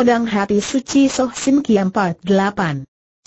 Pedang Hati Suci Soh Sim Kiam Part 8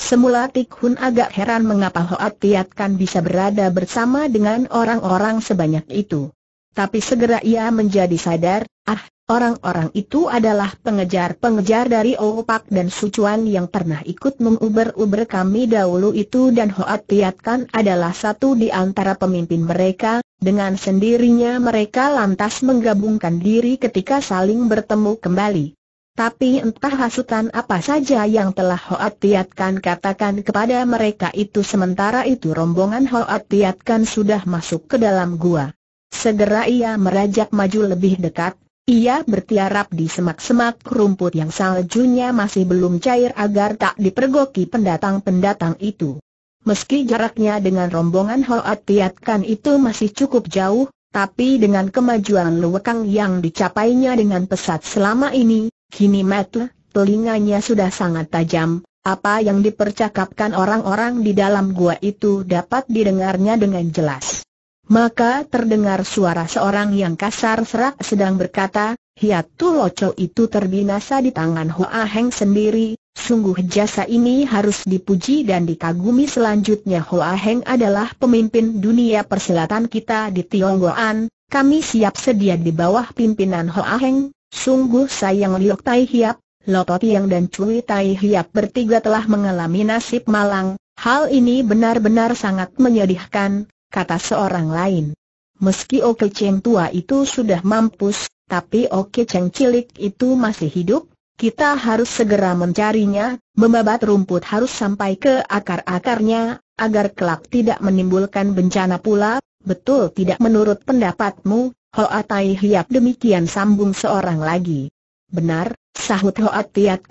Semula Tik Hun agak heran mengapa Hoat Tiat Kan bisa berada bersama dengan orang-orang sebanyak itu. Tapi segera ia menjadi sadar, ah, orang-orang itu adalah pengejar-pengejar dari Opak dan Sucuan yang pernah ikut menguber-uber kami dahulu itu dan Hoat Tiat Kan adalah satu di antara pemimpin mereka, dengan sendirinya mereka lantas menggabungkan diri ketika saling bertemu kembali. Tapi entah hasutan apa saja yang telah Hoat Tiatkan katakan kepada mereka itu sementara itu rombongan Hoat Tiatkan sudah masuk ke dalam gua. Segera ia merajak maju lebih dekat, ia bertiarap di semak-semak rumput yang saljunya masih belum cair agar tak dipergoki pendatang-pendatang itu. Meski jaraknya dengan rombongan Hoat Tiatkan itu masih cukup jauh, tapi dengan kemajuan luwekang yang dicapainya dengan pesat selama ini, Kini mata, telinganya sudah sangat tajam, apa yang dipercakapkan orang-orang di dalam gua itu dapat didengarnya dengan jelas. Maka terdengar suara seorang yang kasar serak sedang berkata, Hiatu Loco itu terbinasa di tangan Hoa Heng sendiri, sungguh jasa ini harus dipuji dan dikagumi selanjutnya Hoa Heng adalah pemimpin dunia persilatan kita di Tionggoan, kami siap sedia di bawah pimpinan Hoa Heng, Sungguh sayang Liok Tai Hiap, Loto Tiang dan Cui Tai Hiap bertiga telah mengalami nasib malang, hal ini benar-benar sangat menyedihkan, kata seorang lain. Meski Oke Cheng tua itu sudah mampus, tapi Oke Cheng cilik itu masih hidup, kita harus segera mencarinya, membabat rumput harus sampai ke akar-akarnya, agar kelak tidak menimbulkan bencana pula, betul tidak menurut pendapatmu, Hoa Tai Hiap demikian sambung seorang lagi. Benar, sahut Hoa Tiat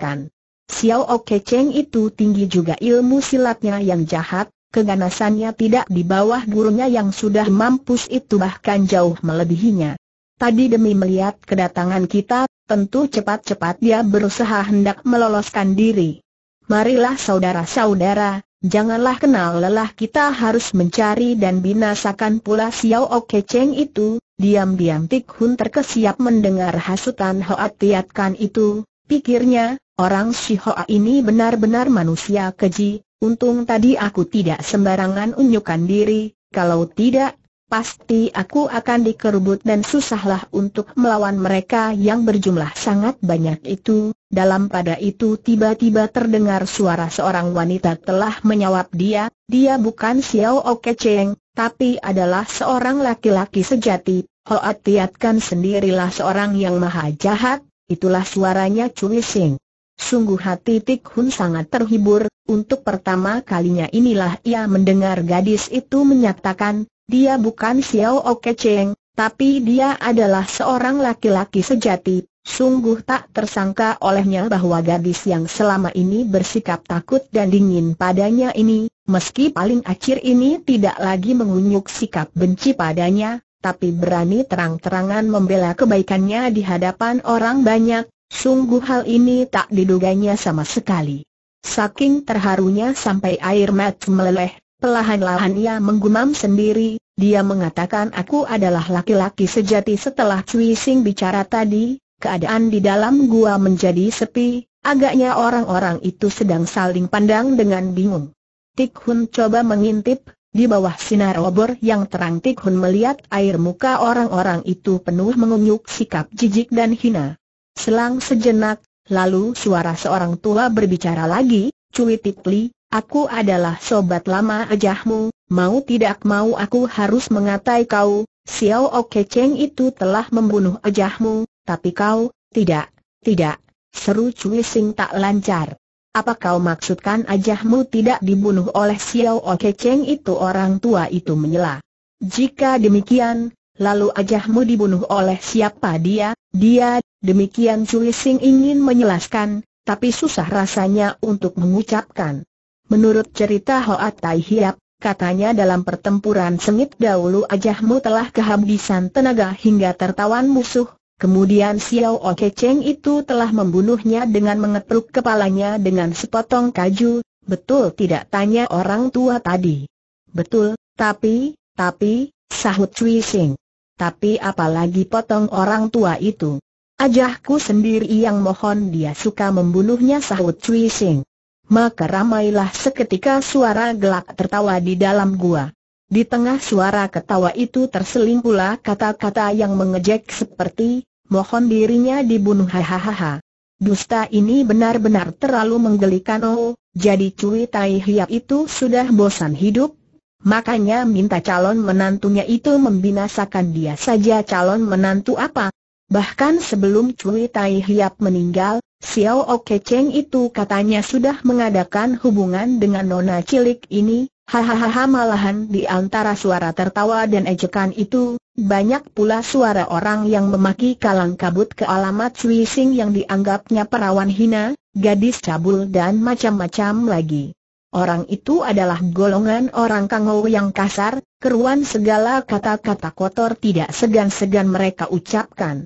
Xiao Oke Cheng itu tinggi juga ilmu silatnya yang jahat, keganasannya tidak di bawah gurunya yang sudah mampus itu bahkan jauh melebihinya. Tadi demi melihat kedatangan kita, tentu cepat-cepat dia berusaha hendak meloloskan diri. Marilah saudara-saudara, Janganlah kenal lelah kita harus mencari dan binasakan pula Xiao Oke Cheng itu, Diam-diam Tik Hun terkesiap mendengar hasutan Hoa Tiatkan itu, pikirnya, orang si Hoa ini benar-benar manusia keji, untung tadi aku tidak sembarangan unyukan diri, kalau tidak, pasti aku akan dikerubut dan susahlah untuk melawan mereka yang berjumlah sangat banyak itu. Dalam pada itu tiba-tiba terdengar suara seorang wanita telah menyawab dia, dia bukan Xiao Oke Cheng, tapi adalah seorang laki-laki sejati, Hoat Tiatkan sendirilah seorang yang maha jahat, itulah suaranya Cui Sing. Sungguh hati Tik Hun sangat terhibur, untuk pertama kalinya inilah ia mendengar gadis itu menyatakan, dia bukan Xiao Oke Cheng, tapi dia adalah seorang laki-laki sejati, sungguh tak tersangka olehnya bahwa gadis yang selama ini bersikap takut dan dingin padanya ini, meski paling akhir ini tidak lagi mengunyuk sikap benci padanya, tapi berani terang-terangan membela kebaikannya di hadapan orang banyak, sungguh hal ini tak diduganya sama sekali. Saking terharunya sampai air mat meleleh, pelahan-lahan ia menggumam sendiri, dia mengatakan aku adalah laki-laki sejati setelah Cui Sing bicara tadi, keadaan di dalam gua menjadi sepi, agaknya orang-orang itu sedang saling pandang dengan bingung. Tik Hun coba mengintip, di bawah sinar obor yang terang Tik Hun melihat air muka orang-orang itu penuh mengunyuk sikap jijik dan hina. Selang sejenak, lalu suara seorang tua berbicara lagi, Cui Tik Li, Aku adalah sobat lama ajahmu, mau tidak mau aku harus mengatai kau, Xiao Oke Cheng itu telah membunuh ajahmu, tapi kau, tidak, tidak, seru Cui Sing tak lancar. Apa kau maksudkan ajahmu tidak dibunuh oleh Xiao Oke Cheng itu orang tua itu menyela. Jika demikian, lalu ajahmu dibunuh oleh siapa dia, dia, demikian Cui Sing ingin menjelaskan, tapi susah rasanya untuk mengucapkan. Menurut cerita Hoa Tai Hiap, katanya dalam pertempuran sengit dahulu ajahmu telah kehabisan tenaga hingga tertawan musuh, kemudian Xiao Oke Cheng itu telah membunuhnya dengan mengetuk kepalanya dengan sepotong kaju, betul tidak tanya orang tua tadi. Betul, tapi, tapi, sahut Cui Sing. Tapi apalagi potong orang tua itu. Ajahku sendiri yang mohon dia suka membunuhnya sahut Cui Sing maka ramailah seketika suara gelak tertawa di dalam gua. Di tengah suara ketawa itu terseling pula kata-kata yang mengejek seperti, mohon dirinya dibunuh hahaha. Dusta ini benar-benar terlalu menggelikan oh, jadi cuy Tai Hiap itu sudah bosan hidup. Makanya minta calon menantunya itu membinasakan dia saja calon menantu apa. Bahkan sebelum cuy Tai Hiap meninggal, Xiao Oke Cheng itu katanya sudah mengadakan hubungan dengan nona cilik ini, hahaha malahan di antara suara tertawa dan ejekan itu, banyak pula suara orang yang memaki kalang kabut ke alamat Sui Sing yang dianggapnya perawan hina, gadis cabul dan macam-macam lagi. Orang itu adalah golongan orang kangau yang kasar, keruan segala kata-kata kotor tidak segan-segan mereka ucapkan.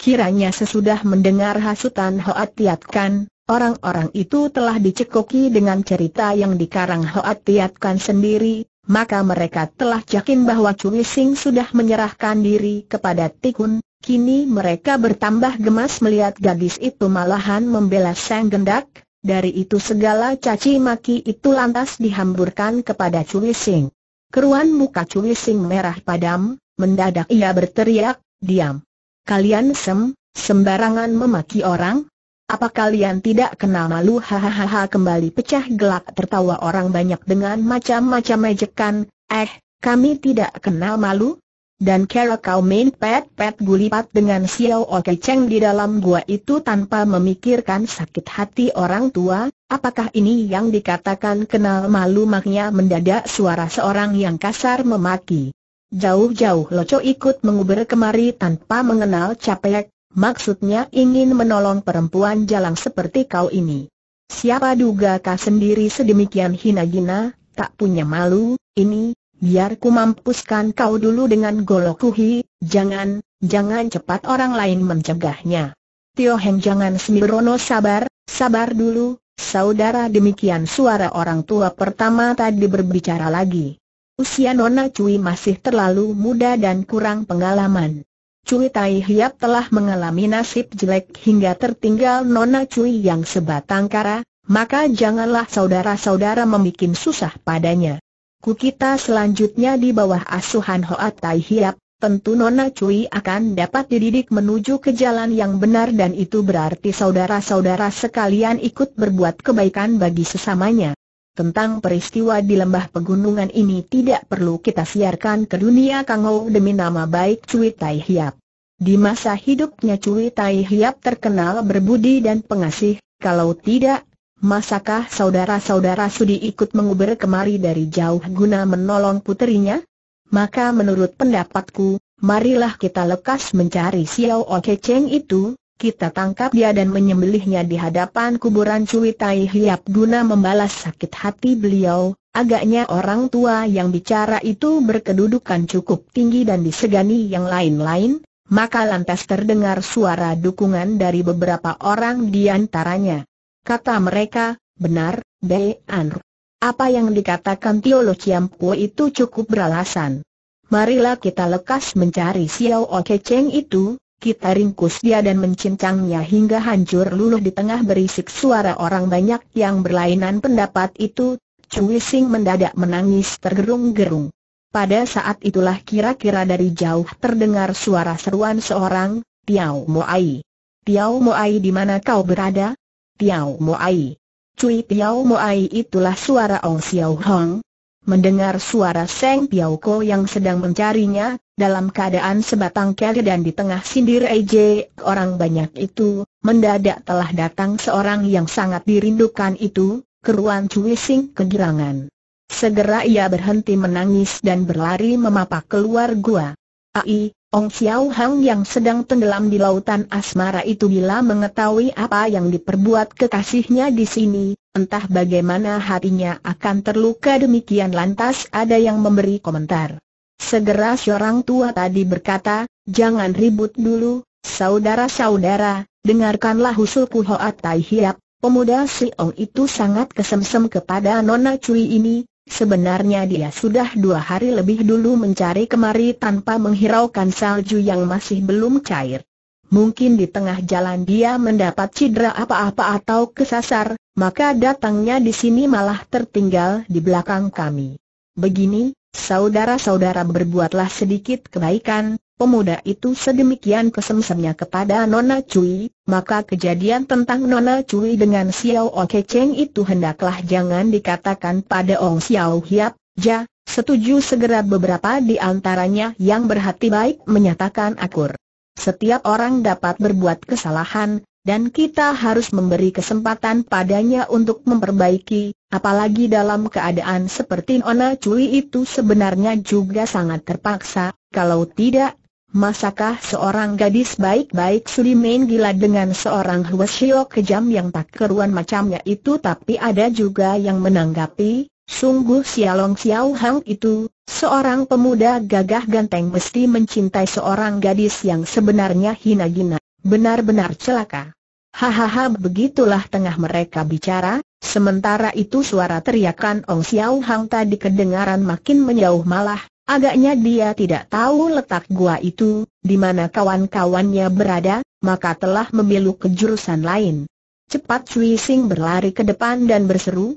Kiranya sesudah mendengar hasutan Hoat Tiat Kan, orang-orang itu telah dicekoki dengan cerita yang dikarang Hoat Tiat Kan sendiri, maka mereka telah yakin bahwa Cui Sing sudah menyerahkan diri kepada Tikun. Kini mereka bertambah gemas melihat gadis itu malahan membela sang gendak, dari itu segala caci maki itu lantas dihamburkan kepada Cui Sing. Keruan muka Cui Sing merah padam, mendadak ia berteriak, diam. Kalian sem, sembarangan memaki orang? Apa kalian tidak kenal malu? Hahaha kembali pecah gelak tertawa orang banyak dengan macam-macam ejekan, eh, kami tidak kenal malu? Dan kera kau main pet-pet gulipat dengan Xiao Oke Cheng di dalam gua itu tanpa memikirkan sakit hati orang tua, apakah ini yang dikatakan kenal malu maknya mendadak suara seorang yang kasar memaki. Jauh-jauh Loco ikut menguber kemari tanpa mengenal capek, maksudnya ingin menolong perempuan jalang seperti kau ini. Siapa duga kau sendiri sedemikian hina gina, tak punya malu, ini, biar ku mampuskan kau dulu dengan golokuhi, jangan, jangan cepat orang lain mencegahnya. Tio Heng jangan sembrono sabar, sabar dulu, saudara demikian suara orang tua pertama tadi berbicara lagi. Usia Nona Cui masih terlalu muda dan kurang pengalaman. Cui Tai Hiap telah mengalami nasib jelek hingga tertinggal Nona Cui yang sebatang kara, maka janganlah saudara-saudara membuat susah padanya. Kukita selanjutnya di bawah asuhan Hoa Tai Hiap, tentu Nona Cui akan dapat dididik menuju ke jalan yang benar dan itu berarti saudara-saudara sekalian ikut berbuat kebaikan bagi sesamanya. Tentang peristiwa di lembah pegunungan ini tidak perlu kita siarkan ke dunia kangau demi nama baik Cui Tai Hiap. Di masa hidupnya Cui Tai Hiap terkenal berbudi dan pengasih, kalau tidak, masakah saudara-saudara Sudi ikut menguber kemari dari jauh guna menolong puterinya? Maka menurut pendapatku, marilah kita lekas mencari Xiao Oke Cheng itu, kita tangkap dia dan menyembelihnya di hadapan kuburan Cui Tai Hiap guna membalas sakit hati beliau. Agaknya orang tua yang bicara itu berkedudukan cukup tinggi dan disegani yang lain-lain, maka lantas terdengar suara dukungan dari beberapa orang di antaranya. Kata mereka, benar, B. Anr. Apa yang dikatakan Tiolo Ciampu itu cukup beralasan. Marilah kita lekas mencari Xiao Oke Cheng itu, kita ringkus dia dan mencincangnya hingga hancur luluh di tengah berisik suara orang banyak yang berlainan pendapat itu, Cui Sing mendadak menangis tergerung-gerung. Pada saat itulah kira-kira dari jauh terdengar suara seruan seorang, Tiao Moai. Tiao Moai di mana kau berada? Tiao Moai. Cui Tiao Moai itulah suara Ong Xiao Hong, Mendengar suara Seng piau Ko yang sedang mencarinya, dalam keadaan sebatang keli dan di tengah sindir EJ, orang banyak itu, mendadak telah datang seorang yang sangat dirindukan itu, keruan Cui Sing kegirangan. Segera ia berhenti menangis dan berlari memapak keluar gua. Ai, Ong Xiao Hang yang sedang tenggelam di lautan asmara itu bila mengetahui apa yang diperbuat kekasihnya di sini, entah bagaimana hatinya akan terluka demikian lantas ada yang memberi komentar. Segera seorang tua tadi berkata, jangan ribut dulu, saudara-saudara, dengarkanlah usulku Hoat Tai Hiap, pemuda si Ong itu sangat kesemsem kepada Nona Cui ini, Sebenarnya dia sudah dua hari lebih dulu mencari kemari tanpa menghiraukan salju yang masih belum cair. Mungkin di tengah jalan dia mendapat cedera apa-apa atau kesasar, maka datangnya di sini malah tertinggal di belakang kami. Begini, saudara-saudara berbuatlah sedikit kebaikan, pemuda itu sedemikian kesemsemnya kepada Nona Cui, maka kejadian tentang Nona Cui dengan Xiao Oke Cheng itu hendaklah jangan dikatakan pada Ong Xiao Hiap, ja, setuju segera beberapa di antaranya yang berhati baik menyatakan akur. Setiap orang dapat berbuat kesalahan, dan kita harus memberi kesempatan padanya untuk memperbaiki, apalagi dalam keadaan seperti Nona Cui itu sebenarnya juga sangat terpaksa, kalau tidak, Masakah seorang gadis baik-baik sudi main gila dengan seorang Huasio kejam yang tak keruan macamnya itu tapi ada juga yang menanggapi, sungguh sialong Xiao Hang itu, seorang pemuda gagah ganteng mesti mencintai seorang gadis yang sebenarnya hina-gina, benar-benar celaka. Hahaha begitulah tengah mereka bicara, Sementara itu suara teriakan Ong Xiao Hang tadi kedengaran makin menjauh malah, agaknya dia tidak tahu letak gua itu, di mana kawan-kawannya berada, maka telah memilu ke jurusan lain. Cepat Cui Sing berlari ke depan dan berseru,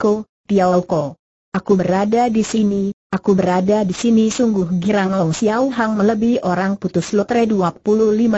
Ko, Piao Ko, Aku berada di sini, aku berada di sini sungguh girang Ong Xiao Hang melebihi orang putus lotre 25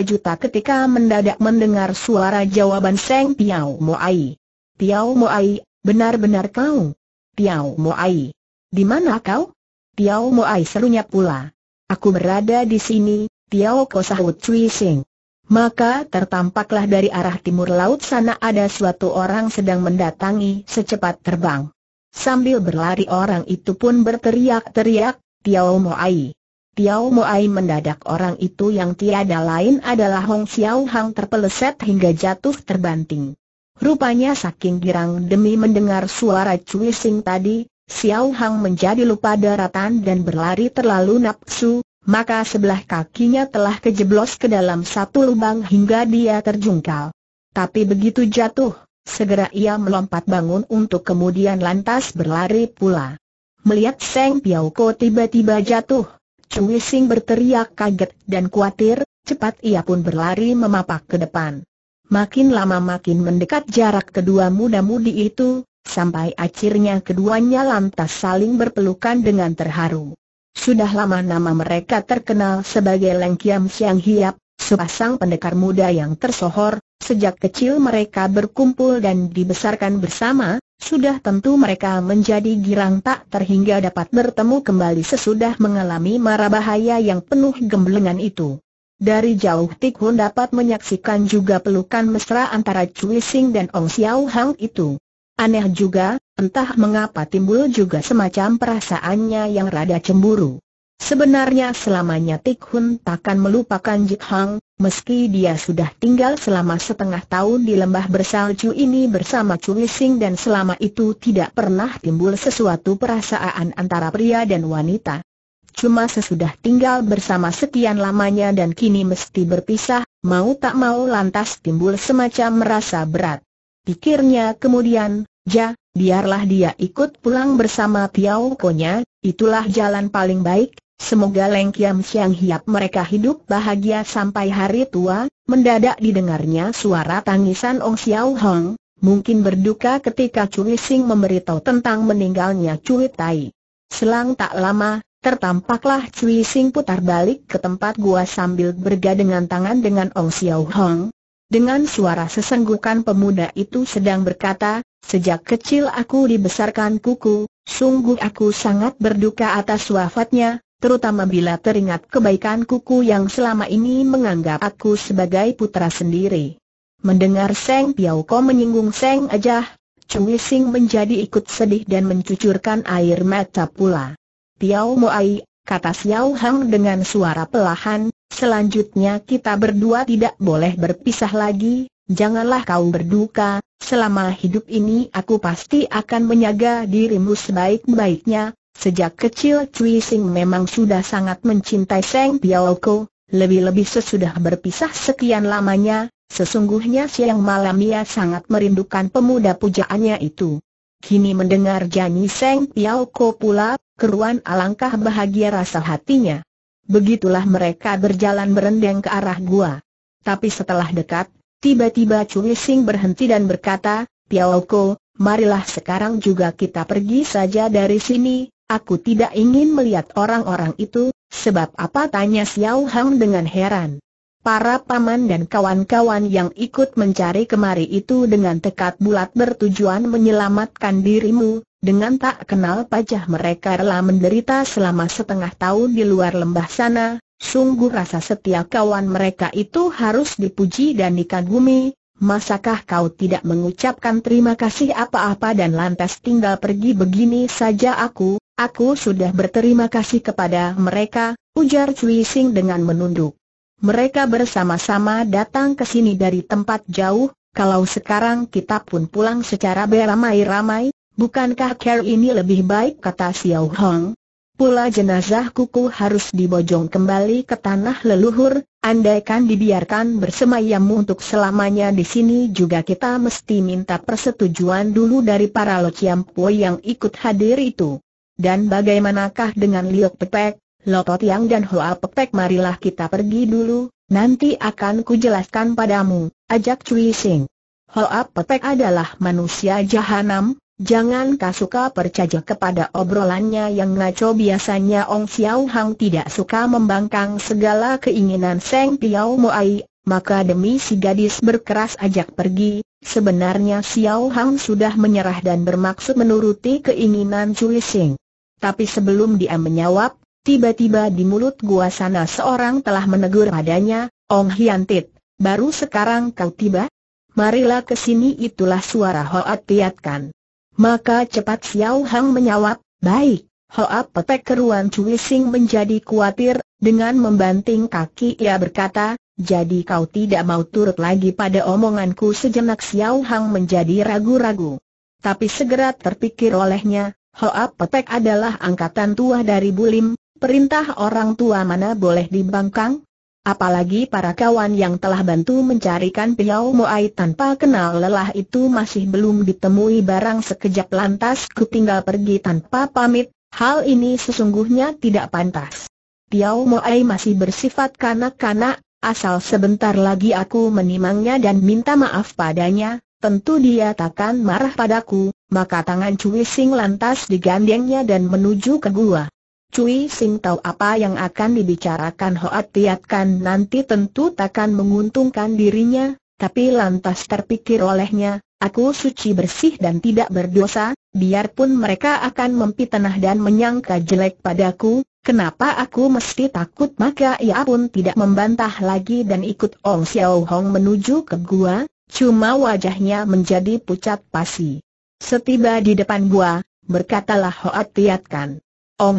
juta ketika mendadak mendengar suara jawaban Seng Piao Moai. Tiao Moai, benar-benar kau. Tiao Moai. Di mana kau? Tiao Moai serunya pula. Aku berada di sini, Tiao Ko sahut Cui Sing. Maka tertampaklah dari arah timur laut sana ada suatu orang sedang mendatangi secepat terbang. Sambil berlari orang itu pun berteriak-teriak, Tiao Moai. Tiao Moai mendadak orang itu yang tiada lain adalah Hong Xiao Hang terpeleset hingga jatuh terbanting. Rupanya saking girang demi mendengar suara Cui Sing tadi, Xiao Hang menjadi lupa daratan dan berlari terlalu nafsu, maka sebelah kakinya telah kejeblos ke dalam satu lubang hingga dia terjungkal. Tapi begitu jatuh, segera ia melompat bangun untuk kemudian lantas berlari pula. Melihat Seng Piao Ko tiba-tiba jatuh, Cui Sing berteriak kaget dan khawatir, cepat ia pun berlari memapak ke depan. Makin lama makin mendekat jarak kedua muda-mudi itu, sampai akhirnya keduanya lantas saling berpelukan dengan terharu. Sudah lama nama mereka terkenal sebagai Lengkiam Siang Hiap, sepasang pendekar muda yang tersohor, sejak kecil mereka berkumpul dan dibesarkan bersama, sudah tentu mereka menjadi girang tak terhingga dapat bertemu kembali sesudah mengalami mara bahaya yang penuh gemblengan itu. Dari jauh Tik Hun dapat menyaksikan juga pelukan mesra antara Cui Sing dan Ong Xiao Hang itu. Aneh juga, entah mengapa timbul juga semacam perasaannya yang rada cemburu. Sebenarnya selamanya Tik Hun takkan melupakan Jik Hang, meski dia sudah tinggal selama setengah tahun di lembah bersalju ini bersama Cui Sing dan selama itu tidak pernah timbul sesuatu perasaan antara pria dan wanita cuma sesudah tinggal bersama sekian lamanya dan kini mesti berpisah, mau tak mau lantas timbul semacam merasa berat. Pikirnya kemudian, ja, biarlah dia ikut pulang bersama Piao Konya, itulah jalan paling baik, Semoga Leng Kiam Siang Hiap mereka hidup bahagia sampai hari tua, mendadak didengarnya suara tangisan Ong Xiao Hong, mungkin berduka ketika Cui Sing memberitahu tentang meninggalnya Cui Tai. Selang tak lama, Tertampaklah Cui Sing putar balik ke tempat gua sambil dengan tangan dengan Ong Xiao Hong. Dengan suara sesenggukan pemuda itu sedang berkata, sejak kecil aku dibesarkan kuku, sungguh aku sangat berduka atas wafatnya, terutama bila teringat kebaikan kuku yang selama ini menganggap aku sebagai putra sendiri. Mendengar Seng Piao Ko menyinggung Seng Ajah, Cui Sing menjadi ikut sedih dan mencucurkan air mata pula. Tiao Moai, kata Xiao Hang dengan suara pelahan, selanjutnya kita berdua tidak boleh berpisah lagi, janganlah kau berduka, selama hidup ini aku pasti akan menjaga dirimu sebaik-baiknya. Sejak kecil Cui Sing memang sudah sangat mencintai Seng Piao Ko, lebih-lebih sesudah berpisah sekian lamanya, sesungguhnya siang malam ia sangat merindukan pemuda pujaannya itu. Kini mendengar janji Seng Piao Ko pula, keruan alangkah bahagia rasa hatinya. Begitulah mereka berjalan berendeng ke arah gua. Tapi setelah dekat, tiba-tiba Cui Sing berhenti dan berkata, Piao Ko, marilah sekarang juga kita pergi saja dari sini, aku tidak ingin melihat orang-orang itu, sebab apa tanya Xiao Hang dengan heran. Para paman dan kawan-kawan yang ikut mencari kemari itu dengan tekad bulat bertujuan menyelamatkan dirimu, dengan tak kenal pajah mereka rela menderita selama setengah tahun di luar lembah sana, sungguh rasa setia kawan mereka itu harus dipuji dan dikagumi, masakah kau tidak mengucapkan terima kasih apa-apa dan lantas tinggal pergi begini saja aku, aku sudah berterima kasih kepada mereka, ujar Cui Sing dengan menunduk. Mereka bersama-sama datang ke sini dari tempat jauh, kalau sekarang kita pun pulang secara beramai-ramai, bukankah care ini lebih baik kata Xiao Hong? Pula jenazah kuku harus dibojong kembali ke tanah leluhur, andaikan dibiarkan bersemayam untuk selamanya di sini juga kita mesti minta persetujuan dulu dari para Lo Po yang ikut hadir itu. Dan bagaimanakah dengan Liok Pepek, Loto Tiang dan Hoa Pepek marilah kita pergi dulu, nanti akan kujelaskan padamu, ajak Cui Sing. Hoa Pepek adalah manusia jahanam, jangan kau suka percaya kepada obrolannya yang ngaco biasanya Ong Xiao Hang tidak suka membangkang segala keinginan Seng Piao Moai, maka demi si gadis berkeras ajak pergi, sebenarnya Xiao Hang sudah menyerah dan bermaksud menuruti keinginan Cui Sing. Tapi sebelum dia menjawab, Tiba-tiba di mulut gua sana seorang telah menegur padanya, Ong Hiantit, baru sekarang kau tiba? Marilah ke sini itulah suara Hoat Tiatkan. Maka cepat Xiao Hang menjawab, baik, Hoat Petek keruan Cui Sing menjadi khawatir, dengan membanting kaki ia berkata, jadi kau tidak mau turut lagi pada omonganku sejenak Xiao Hang menjadi ragu-ragu. Tapi segera terpikir olehnya, Hoa Petek adalah angkatan tua dari Bulim, perintah orang tua mana boleh dibangkang? Apalagi para kawan yang telah bantu mencarikan Piau Moai tanpa kenal lelah itu masih belum ditemui barang sekejap lantas ku tinggal pergi tanpa pamit, hal ini sesungguhnya tidak pantas. Piau Moai masih bersifat kanak-kanak, asal sebentar lagi aku menimangnya dan minta maaf padanya, tentu dia takkan marah padaku, maka tangan Cui Sing lantas digandengnya dan menuju ke gua. Cui Sing tahu apa yang akan dibicarakan Hoat Tiatkan nanti tentu takkan menguntungkan dirinya, tapi lantas terpikir olehnya, aku suci bersih dan tidak berdosa, biarpun mereka akan memfitnah dan menyangka jelek padaku, kenapa aku mesti takut maka ia pun tidak membantah lagi dan ikut Ong Xiao Hong menuju ke gua, cuma wajahnya menjadi pucat pasi. Setiba di depan gua, berkatalah Hoat Tiatkan. Om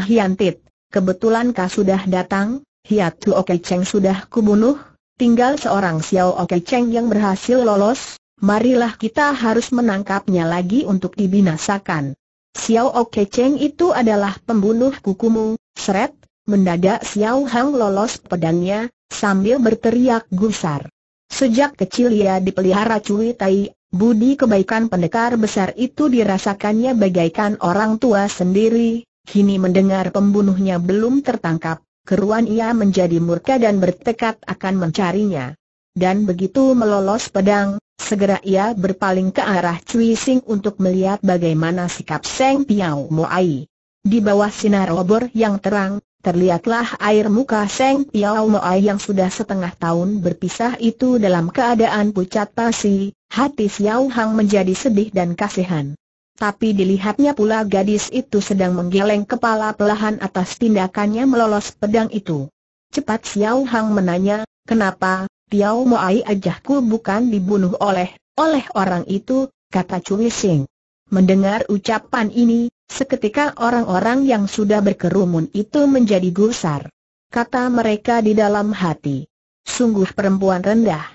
kebetulan kau sudah datang? Hiat Tu Oke Cheng sudah kubunuh, tinggal seorang Xiao Oke Cheng yang berhasil lolos, marilah kita harus menangkapnya lagi untuk dibinasakan. Xiao Oke Cheng itu adalah pembunuh kukumu, seret, mendadak Xiao Hang lolos pedangnya, sambil berteriak gusar. Sejak kecil ia dipelihara Cui Tai, budi kebaikan pendekar besar itu dirasakannya bagaikan orang tua sendiri, Kini mendengar pembunuhnya belum tertangkap, keruan ia menjadi murka dan bertekad akan mencarinya. Dan begitu melolos pedang, segera ia berpaling ke arah Cui Sing untuk melihat bagaimana sikap Seng Piao Moai. Di bawah sinar obor yang terang, terlihatlah air muka Seng Piao Moai yang sudah setengah tahun berpisah itu dalam keadaan pucat pasi, hati Xiao Hang menjadi sedih dan kasihan tapi dilihatnya pula gadis itu sedang menggeleng kepala pelahan atas tindakannya melolos pedang itu. Cepat Xiao Hang menanya, kenapa, Tiao Moai ajahku bukan dibunuh oleh, oleh orang itu, kata Cui Sing. Mendengar ucapan ini, seketika orang-orang yang sudah berkerumun itu menjadi gusar. Kata mereka di dalam hati. Sungguh perempuan rendah.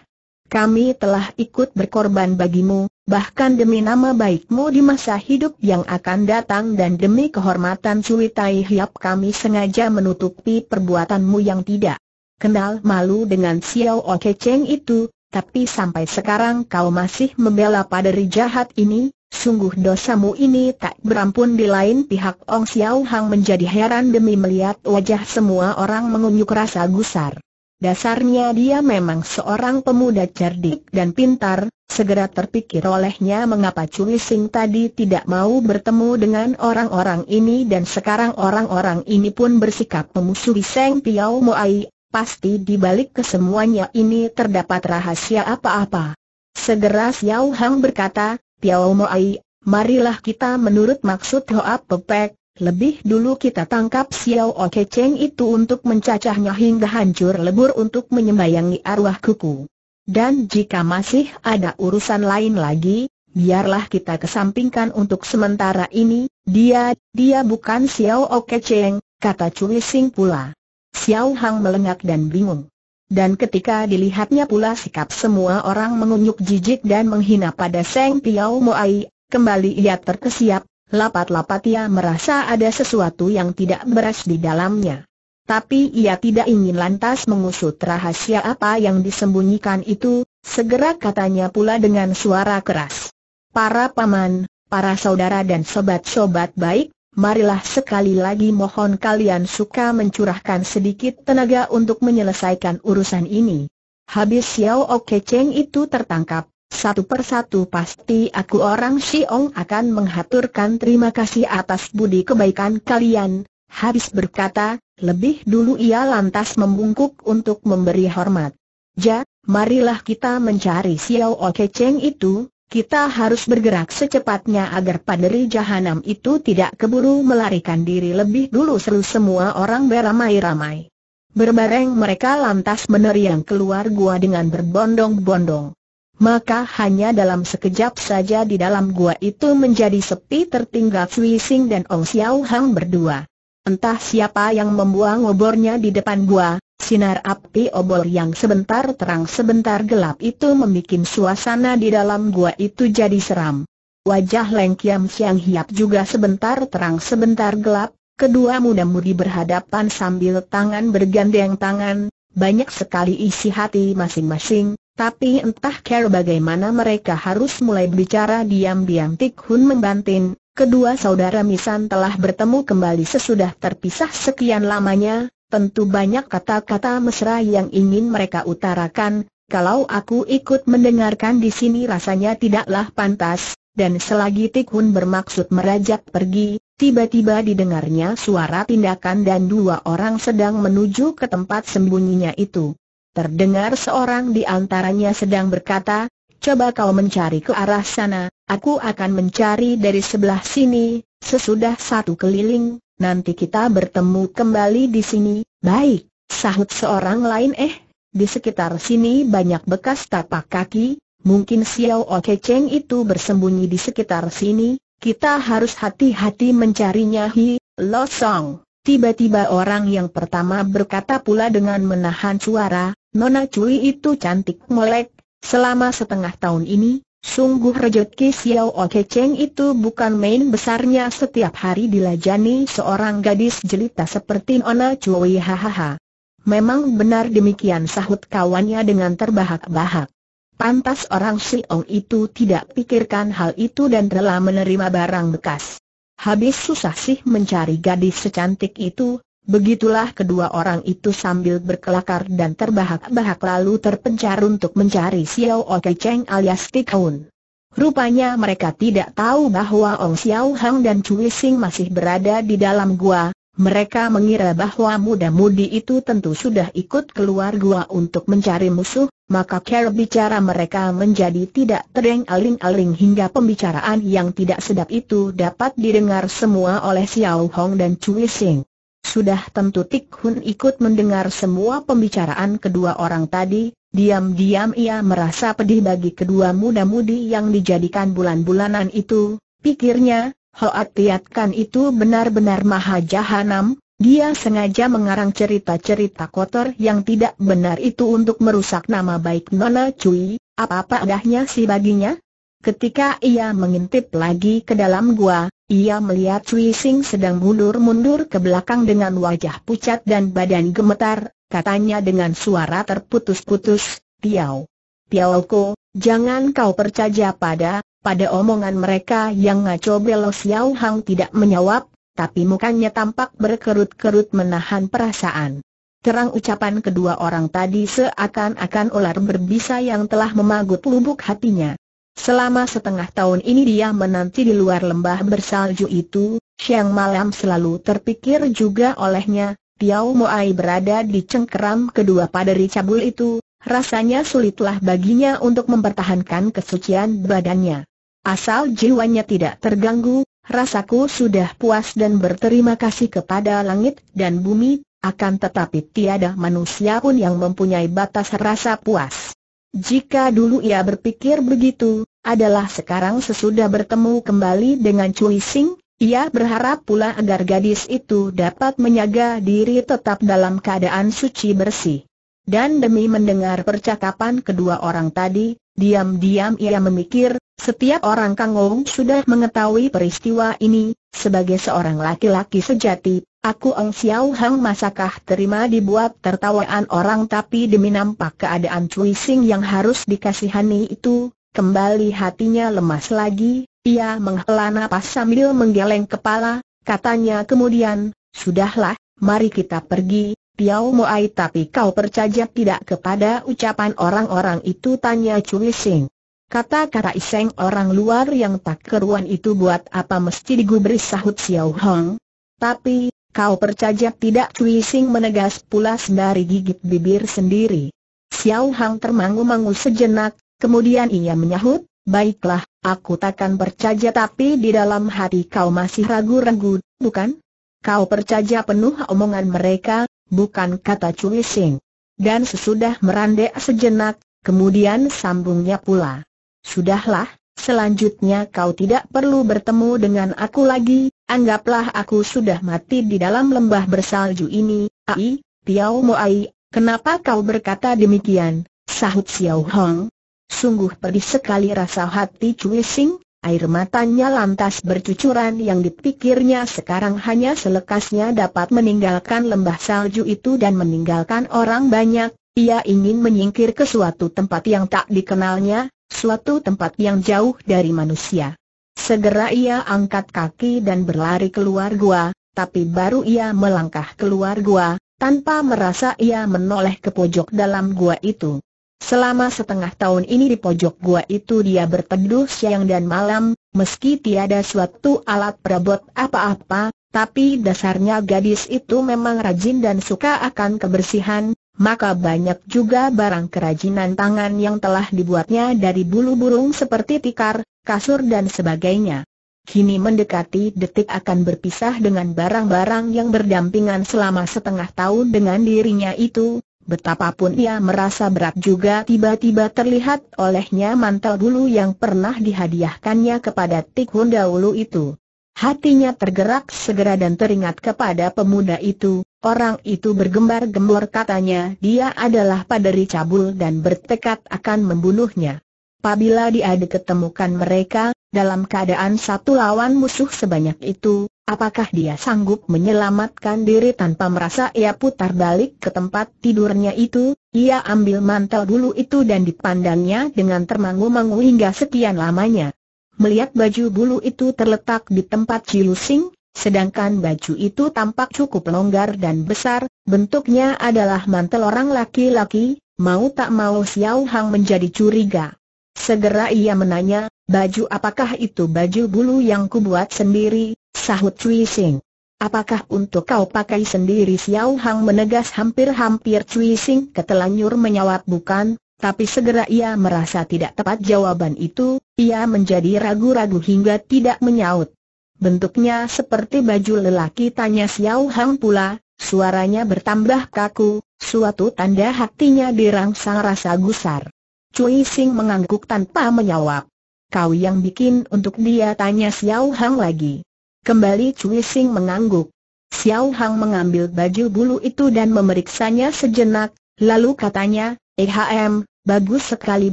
Kami telah ikut berkorban bagimu, bahkan demi nama baikmu di masa hidup yang akan datang dan demi kehormatan Sui Tai Hiap kami sengaja menutupi perbuatanmu yang tidak kenal malu dengan Xiao Oke Cheng itu, tapi sampai sekarang kau masih membela pada jahat ini, sungguh dosamu ini tak berampun di lain pihak Ong Xiao Hang menjadi heran demi melihat wajah semua orang mengunyuk rasa gusar. Dasarnya dia memang seorang pemuda cerdik dan pintar, segera terpikir olehnya mengapa Cui Sing tadi tidak mau bertemu dengan orang-orang ini dan sekarang orang-orang ini pun bersikap memusuhi Seng Piao Moai, pasti di balik kesemuanya ini terdapat rahasia apa-apa. Segera Xiao Hang berkata, Piao Moai, marilah kita menurut maksud Hoa Pepek, lebih dulu kita tangkap Xiao Oke Cheng itu untuk mencacahnya hingga hancur lebur untuk menyembayangi arwah kuku. Dan jika masih ada urusan lain lagi, biarlah kita kesampingkan untuk sementara ini, dia, dia bukan Xiao Oke Cheng, kata Cui Sing pula. Xiao Hang melengak dan bingung. Dan ketika dilihatnya pula sikap semua orang mengunyuk jijik dan menghina pada Seng Piao Moai, kembali ia terkesiap, Lapat-lapat ia merasa ada sesuatu yang tidak beres di dalamnya. Tapi ia tidak ingin lantas mengusut rahasia apa yang disembunyikan itu, segera katanya pula dengan suara keras. Para paman, para saudara dan sobat-sobat baik, marilah sekali lagi mohon kalian suka mencurahkan sedikit tenaga untuk menyelesaikan urusan ini. Habis Xiao Okecheng itu tertangkap, satu persatu pasti aku orang Xiong akan menghaturkan terima kasih atas budi kebaikan kalian. Habis berkata, lebih dulu ia lantas membungkuk untuk memberi hormat. Ja, marilah kita mencari Xiao Oke Cheng itu, kita harus bergerak secepatnya agar paderi jahanam itu tidak keburu melarikan diri lebih dulu seru semua orang beramai-ramai. Berbareng mereka lantas meneriang keluar gua dengan berbondong-bondong maka hanya dalam sekejap saja di dalam gua itu menjadi sepi tertinggal Sui Sing dan Ong Xiao Hang berdua. Entah siapa yang membuang obornya di depan gua, sinar api obor yang sebentar terang sebentar gelap itu membuat suasana di dalam gua itu jadi seram. Wajah Leng Kiam Siang Hiap juga sebentar terang sebentar gelap, kedua muda-mudi berhadapan sambil tangan bergandeng tangan, banyak sekali isi hati masing-masing, tapi entah care bagaimana mereka harus mulai bicara diam-diam Tik Hun membantin, kedua saudara Misan telah bertemu kembali sesudah terpisah sekian lamanya, tentu banyak kata-kata mesra yang ingin mereka utarakan, kalau aku ikut mendengarkan di sini rasanya tidaklah pantas, dan selagi Tik Hun bermaksud merajak pergi, tiba-tiba didengarnya suara tindakan dan dua orang sedang menuju ke tempat sembunyinya itu. Terdengar seorang di antaranya sedang berkata, coba kau mencari ke arah sana, aku akan mencari dari sebelah sini, sesudah satu keliling, nanti kita bertemu kembali di sini, baik, sahut seorang lain eh, di sekitar sini banyak bekas tapak kaki, mungkin Xiao Oke Cheng itu bersembunyi di sekitar sini, kita harus hati-hati mencarinya hi, Lo Song. Tiba-tiba orang yang pertama berkata pula dengan menahan suara, Nona Cui itu cantik melek, selama setengah tahun ini, sungguh rejeki Xiao Oke Cheng itu bukan main besarnya setiap hari dilajani seorang gadis jelita seperti Nona Cui hahaha. Memang benar demikian sahut kawannya dengan terbahak-bahak. Pantas orang Si Ong itu tidak pikirkan hal itu dan telah menerima barang bekas. Habis susah sih mencari gadis secantik itu, Begitulah kedua orang itu sambil berkelakar dan terbahak-bahak lalu terpencar untuk mencari Xiao Oke Cheng alias Tikaun. Rupanya mereka tidak tahu bahwa Ong Xiao Hang dan Cui Sing masih berada di dalam gua, mereka mengira bahwa muda-mudi itu tentu sudah ikut keluar gua untuk mencari musuh, maka cara bicara mereka menjadi tidak tereng aling-aling hingga pembicaraan yang tidak sedap itu dapat didengar semua oleh Xiao Hong dan Cui Sing. Sudah tentu Tik Hun ikut mendengar semua pembicaraan kedua orang tadi, diam-diam ia merasa pedih bagi kedua muda-mudi yang dijadikan bulan-bulanan itu, pikirnya, Hoat Tiatkan itu benar-benar maha jahanam, dia sengaja mengarang cerita-cerita kotor yang tidak benar itu untuk merusak nama baik Nona Cui, apa-apa adahnya si baginya? Ketika ia mengintip lagi ke dalam gua, ia melihat Cui Sing sedang mundur-mundur ke belakang dengan wajah pucat dan badan gemetar, katanya dengan suara terputus-putus, Tiao. Tiao Ko, jangan kau percaya pada, pada omongan mereka yang ngaco Belo Xiao Hang tidak menjawab, tapi mukanya tampak berkerut-kerut menahan perasaan. Terang ucapan kedua orang tadi seakan-akan ular berbisa yang telah memagut lubuk hatinya. Selama setengah tahun ini dia menanti di luar lembah bersalju itu, siang malam selalu terpikir juga olehnya, Tiau Moai berada di cengkeram kedua paderi cabul itu, rasanya sulitlah baginya untuk mempertahankan kesucian badannya. Asal jiwanya tidak terganggu, rasaku sudah puas dan berterima kasih kepada langit dan bumi, akan tetapi tiada manusia pun yang mempunyai batas rasa puas. Jika dulu ia berpikir begitu, adalah sekarang sesudah bertemu kembali dengan Cui Sing, ia berharap pula agar gadis itu dapat menjaga diri tetap dalam keadaan suci bersih. Dan demi mendengar percakapan kedua orang tadi, diam-diam ia memikir, setiap orang Kang sudah mengetahui peristiwa ini, sebagai seorang laki-laki sejati, Aku Ong Xiao Hang masakah terima dibuat tertawaan orang tapi demi nampak keadaan Cui Sing yang harus dikasihani itu, kembali hatinya lemas lagi, ia menghela napas sambil menggeleng kepala, katanya kemudian, Sudahlah, mari kita pergi, Piao Moai tapi kau percaya tidak kepada ucapan orang-orang itu tanya Cui Sing. Kata-kata iseng orang luar yang tak keruan itu buat apa mesti digubris sahut Xiao Hang. Tapi, Kau percaya tidak Cui Sing menegas pula sembari gigit bibir sendiri. Xiao Hang termangu-mangu sejenak, kemudian ia menyahut, Baiklah, aku takkan percaya tapi di dalam hati kau masih ragu-ragu, bukan? Kau percaya penuh omongan mereka, bukan kata Cui Sing. Dan sesudah merandek sejenak, kemudian sambungnya pula. Sudahlah, selanjutnya kau tidak perlu bertemu dengan aku lagi, Anggaplah aku sudah mati di dalam lembah bersalju ini, Ai, Piao Mo Ai, kenapa kau berkata demikian, sahut Xiao Hong. Sungguh pedih sekali rasa hati Cui Sing, air matanya lantas bercucuran yang dipikirnya sekarang hanya selekasnya dapat meninggalkan lembah salju itu dan meninggalkan orang banyak, ia ingin menyingkir ke suatu tempat yang tak dikenalnya, suatu tempat yang jauh dari manusia. Segera ia angkat kaki dan berlari keluar gua, tapi baru ia melangkah keluar gua, tanpa merasa ia menoleh ke pojok dalam gua itu. Selama setengah tahun ini di pojok gua itu dia berteduh siang dan malam, meski tiada suatu alat perabot apa-apa, tapi dasarnya gadis itu memang rajin dan suka akan kebersihan, maka banyak juga barang kerajinan tangan yang telah dibuatnya dari bulu burung seperti tikar, kasur dan sebagainya. Kini mendekati detik akan berpisah dengan barang-barang yang berdampingan selama setengah tahun dengan dirinya itu, betapapun ia merasa berat juga tiba-tiba terlihat olehnya mantel bulu yang pernah dihadiahkannya kepada Tikhun dahulu itu. Hatinya tergerak segera dan teringat kepada pemuda itu, Orang itu bergembar gembor katanya dia adalah paderi cabul dan bertekad akan membunuhnya. Pabila dia diketemukan mereka, dalam keadaan satu lawan musuh sebanyak itu, apakah dia sanggup menyelamatkan diri tanpa merasa ia putar balik ke tempat tidurnya itu? Ia ambil mantel bulu itu dan dipandangnya dengan termangu-mangu hingga sekian lamanya. Melihat baju bulu itu terletak di tempat Cilusing, Sedangkan baju itu tampak cukup longgar dan besar, bentuknya adalah mantel orang laki-laki, mau tak mau Xiao Hang menjadi curiga. Segera ia menanya, baju apakah itu baju bulu yang kubuat sendiri, sahut Cui Sing. Apakah untuk kau pakai sendiri Xiao Hang menegas hampir-hampir Cui Sing ketelanjur menyawat bukan, tapi segera ia merasa tidak tepat jawaban itu, ia menjadi ragu-ragu hingga tidak menyaut. Bentuknya seperti baju lelaki tanya Xiao Hang pula, suaranya bertambah kaku, suatu tanda hatinya dirangsang rasa gusar. Cui Sing mengangguk tanpa menjawab. Kau yang bikin untuk dia tanya Xiao Hang lagi. Kembali Cui Sing mengangguk. Xiao Hang mengambil baju bulu itu dan memeriksanya sejenak, lalu katanya, EHM, bagus sekali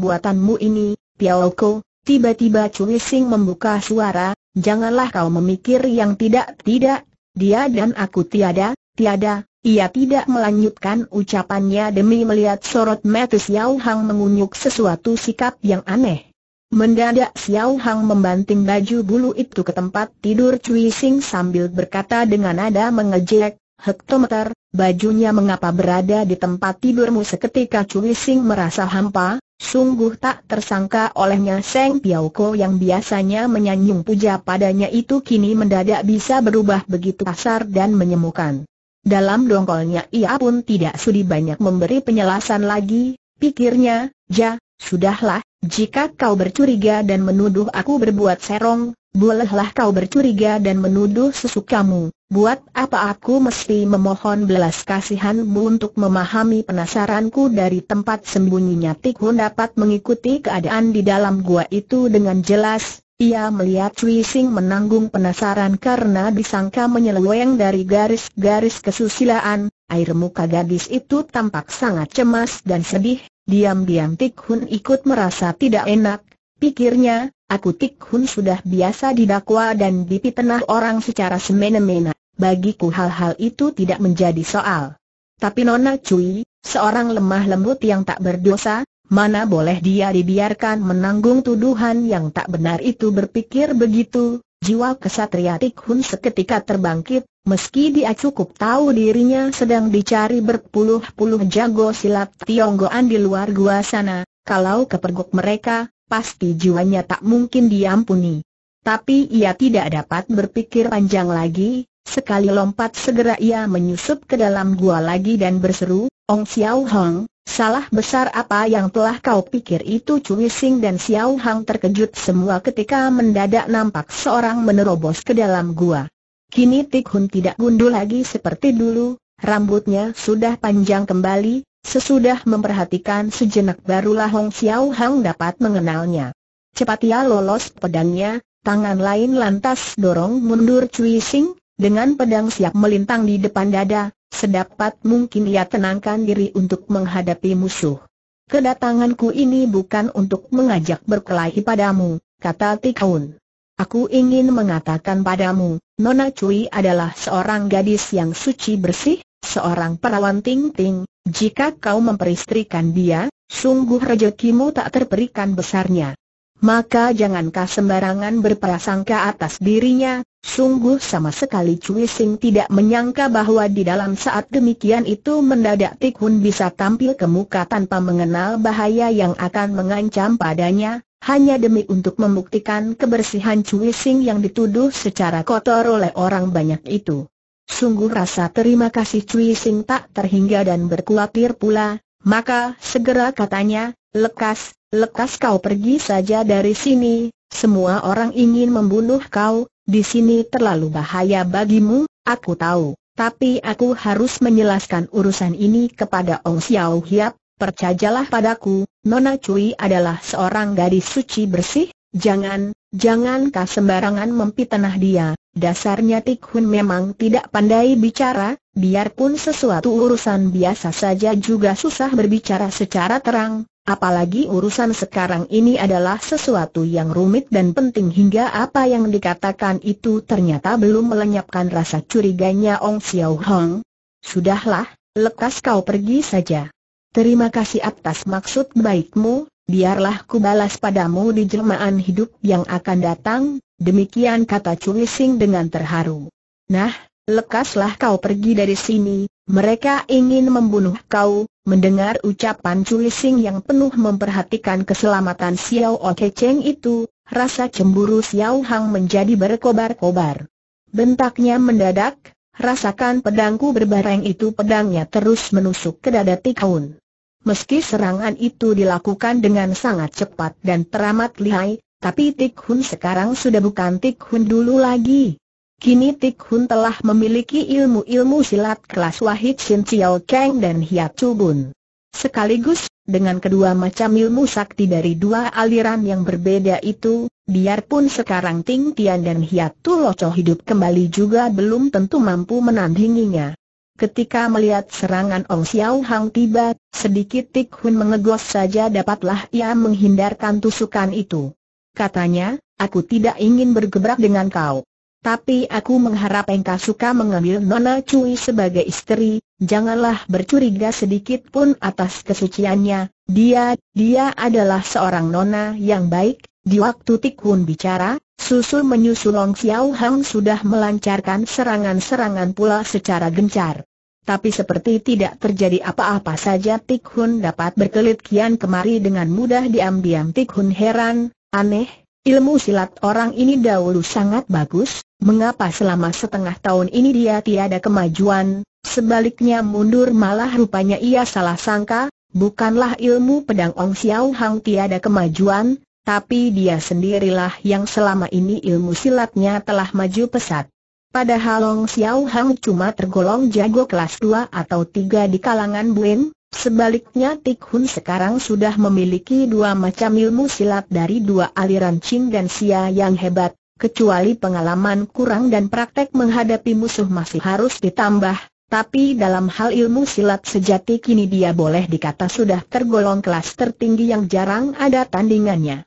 buatanmu ini, Piao Ko. Tiba-tiba Cui Sing membuka suara, janganlah kau memikir yang tidak-tidak, dia dan aku tiada, tiada, ia tidak melanjutkan ucapannya demi melihat sorot mata Xiao Hang mengunyuk sesuatu sikap yang aneh. Mendadak Xiao Hang membanting baju bulu itu ke tempat tidur Cui Sing sambil berkata dengan nada mengejek, hektometer, bajunya mengapa berada di tempat tidurmu seketika Cui Sing merasa hampa, Sungguh tak tersangka olehnya Seng Piauko yang biasanya menyanyung puja padanya itu kini mendadak bisa berubah begitu kasar dan menyemukan. Dalam dongkolnya ia pun tidak sudi banyak memberi penjelasan lagi, pikirnya, ja, sudahlah, jika kau bercuriga dan menuduh aku berbuat serong, Bolehlah kau bercuriga dan menuduh sesukamu, buat apa aku mesti memohon belas kasihanmu untuk memahami penasaranku dari tempat sembunyinya Tikhun dapat mengikuti keadaan di dalam gua itu dengan jelas, ia melihat Cui Sing menanggung penasaran karena disangka menyeleweng dari garis-garis kesusilaan, air muka gadis itu tampak sangat cemas dan sedih, diam-diam tik hun ikut merasa tidak enak, Pikirnya, aku Tik Hun sudah biasa didakwa dan dipitenah orang secara semena-mena. Bagiku hal-hal itu tidak menjadi soal. Tapi Nona Cui, seorang lemah lembut yang tak berdosa, mana boleh dia dibiarkan menanggung tuduhan yang tak benar itu berpikir begitu, jiwa kesatria Tik Hun seketika terbangkit, meski dia cukup tahu dirinya sedang dicari berpuluh-puluh jago silat Tionggoan di luar gua sana, kalau kepergok mereka, pasti jiwanya tak mungkin diampuni. Tapi ia tidak dapat berpikir panjang lagi, sekali lompat segera ia menyusup ke dalam gua lagi dan berseru, Ong Xiao Hong, salah besar apa yang telah kau pikir itu Cui Sing dan Xiao Hong terkejut semua ketika mendadak nampak seorang menerobos ke dalam gua. Kini Tik Hun tidak gundul lagi seperti dulu, rambutnya sudah panjang kembali, Sesudah memperhatikan sejenak barulah Hong Xiao Hang dapat mengenalnya. Cepat ia lolos pedangnya, tangan lain lantas dorong mundur Cui Sing, dengan pedang siap melintang di depan dada, sedapat mungkin ia tenangkan diri untuk menghadapi musuh. Kedatanganku ini bukan untuk mengajak berkelahi padamu, kata Tikaun. Aku ingin mengatakan padamu, Nona Cui adalah seorang gadis yang suci bersih, seorang perawan ting-ting, jika kau memperistrikan dia, sungguh rejekimu tak terperikan besarnya. Maka jangankah sembarangan berprasangka atas dirinya, sungguh sama sekali Cui Sing tidak menyangka bahwa di dalam saat demikian itu mendadak Tik Hun bisa tampil ke muka tanpa mengenal bahaya yang akan mengancam padanya, hanya demi untuk membuktikan kebersihan Cui Sing yang dituduh secara kotor oleh orang banyak itu. Sungguh rasa terima kasih Cui Sing tak terhingga dan berkuatir pula, maka segera katanya, lekas, lekas kau pergi saja dari sini, semua orang ingin membunuh kau, di sini terlalu bahaya bagimu, aku tahu. Tapi aku harus menjelaskan urusan ini kepada Ong Xiao Hiap, percayalah padaku, Nona Cui adalah seorang gadis suci bersih, jangan, jangan kau sembarangan memfitnah dia, Dasarnya Tik Hun memang tidak pandai bicara, biarpun sesuatu urusan biasa saja juga susah berbicara secara terang, apalagi urusan sekarang ini adalah sesuatu yang rumit dan penting hingga apa yang dikatakan itu ternyata belum melenyapkan rasa curiganya Ong Xiao Hong. Sudahlah, lekas kau pergi saja. Terima kasih atas maksud baikmu, biarlah ku balas padamu di jelmaan hidup yang akan datang, demikian kata Cui Sing dengan terharu. Nah, lekaslah kau pergi dari sini, mereka ingin membunuh kau, mendengar ucapan Cui Sing yang penuh memperhatikan keselamatan Xiao Oke Cheng itu, rasa cemburu Xiao Hang menjadi berkobar-kobar. Bentaknya mendadak, rasakan pedangku berbareng itu pedangnya terus menusuk ke dada Tikaun. Meski serangan itu dilakukan dengan sangat cepat dan teramat lihai, tapi Tik Hun sekarang sudah bukan Tik Hun dulu lagi. Kini Tik Hun telah memiliki ilmu-ilmu silat kelas Wahid Shin Chiao Kang dan Hiat Chubun. Sekaligus, dengan kedua macam ilmu sakti dari dua aliran yang berbeda itu, biarpun sekarang Ting Tian dan Hiat Tuloco hidup kembali juga belum tentu mampu menandinginya. Ketika melihat serangan Ong Xiao Hang tiba, sedikit Tik Hun mengegos saja dapatlah ia menghindarkan tusukan itu. Katanya, aku tidak ingin bergebrak dengan kau. Tapi aku mengharap engkau suka mengambil Nona Cui sebagai istri, janganlah bercuriga sedikit pun atas kesuciannya, dia, dia adalah seorang Nona yang baik, di waktu Tikun bicara, susul menyusul Long Xiao Hang sudah melancarkan serangan-serangan pula secara gencar. Tapi seperti tidak terjadi apa-apa saja Tikun dapat berkelit kian kemari dengan mudah diam-diam Hun heran, aneh, ilmu silat orang ini dahulu sangat bagus, mengapa selama setengah tahun ini dia tiada kemajuan, sebaliknya mundur malah rupanya ia salah sangka, bukanlah ilmu pedang Ong Xiao Hang tiada kemajuan, tapi dia sendirilah yang selama ini ilmu silatnya telah maju pesat. Padahal Long Xiao Hang cuma tergolong jago kelas 2 atau 3 di kalangan Buen, sebaliknya Tik Hun sekarang sudah memiliki dua macam ilmu silat dari dua aliran Qing dan Xia yang hebat, kecuali pengalaman kurang dan praktek menghadapi musuh masih harus ditambah, tapi dalam hal ilmu silat sejati kini dia boleh dikata sudah tergolong kelas tertinggi yang jarang ada tandingannya.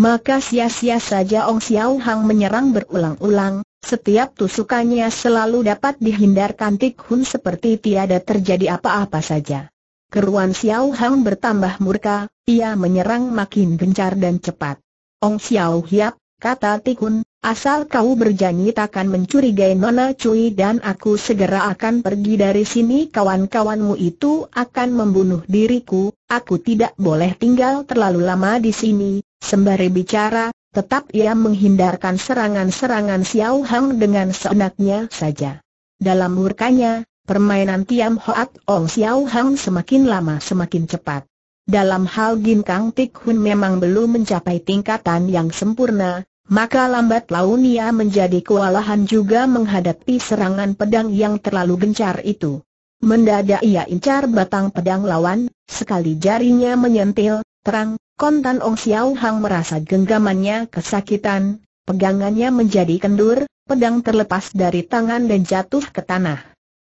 Maka sia-sia saja Ong Xiao Hang menyerang berulang-ulang, setiap tusukannya selalu dapat dihindarkan Tik Hun seperti tiada terjadi apa-apa saja. Keruan Xiao Hang bertambah murka, ia menyerang makin gencar dan cepat. Ong Xiao Hiap, kata Tik Hun, asal kau berjanji takkan mencurigai Nona Cui dan aku segera akan pergi dari sini kawan-kawanmu itu akan membunuh diriku, aku tidak boleh tinggal terlalu lama di sini, Sembari bicara, tetap ia menghindarkan serangan-serangan Xiao Hang dengan seenaknya saja. Dalam murkanya, permainan Tiam Hoat Ong Xiao Hang semakin lama semakin cepat. Dalam hal Gin Kang Tik Hun memang belum mencapai tingkatan yang sempurna, maka lambat laun ia menjadi kewalahan juga menghadapi serangan pedang yang terlalu gencar itu. Mendadak ia incar batang pedang lawan, sekali jarinya menyentil, terang, Kontan Ong Xiao Hang merasa genggamannya kesakitan, pegangannya menjadi kendur, pedang terlepas dari tangan dan jatuh ke tanah.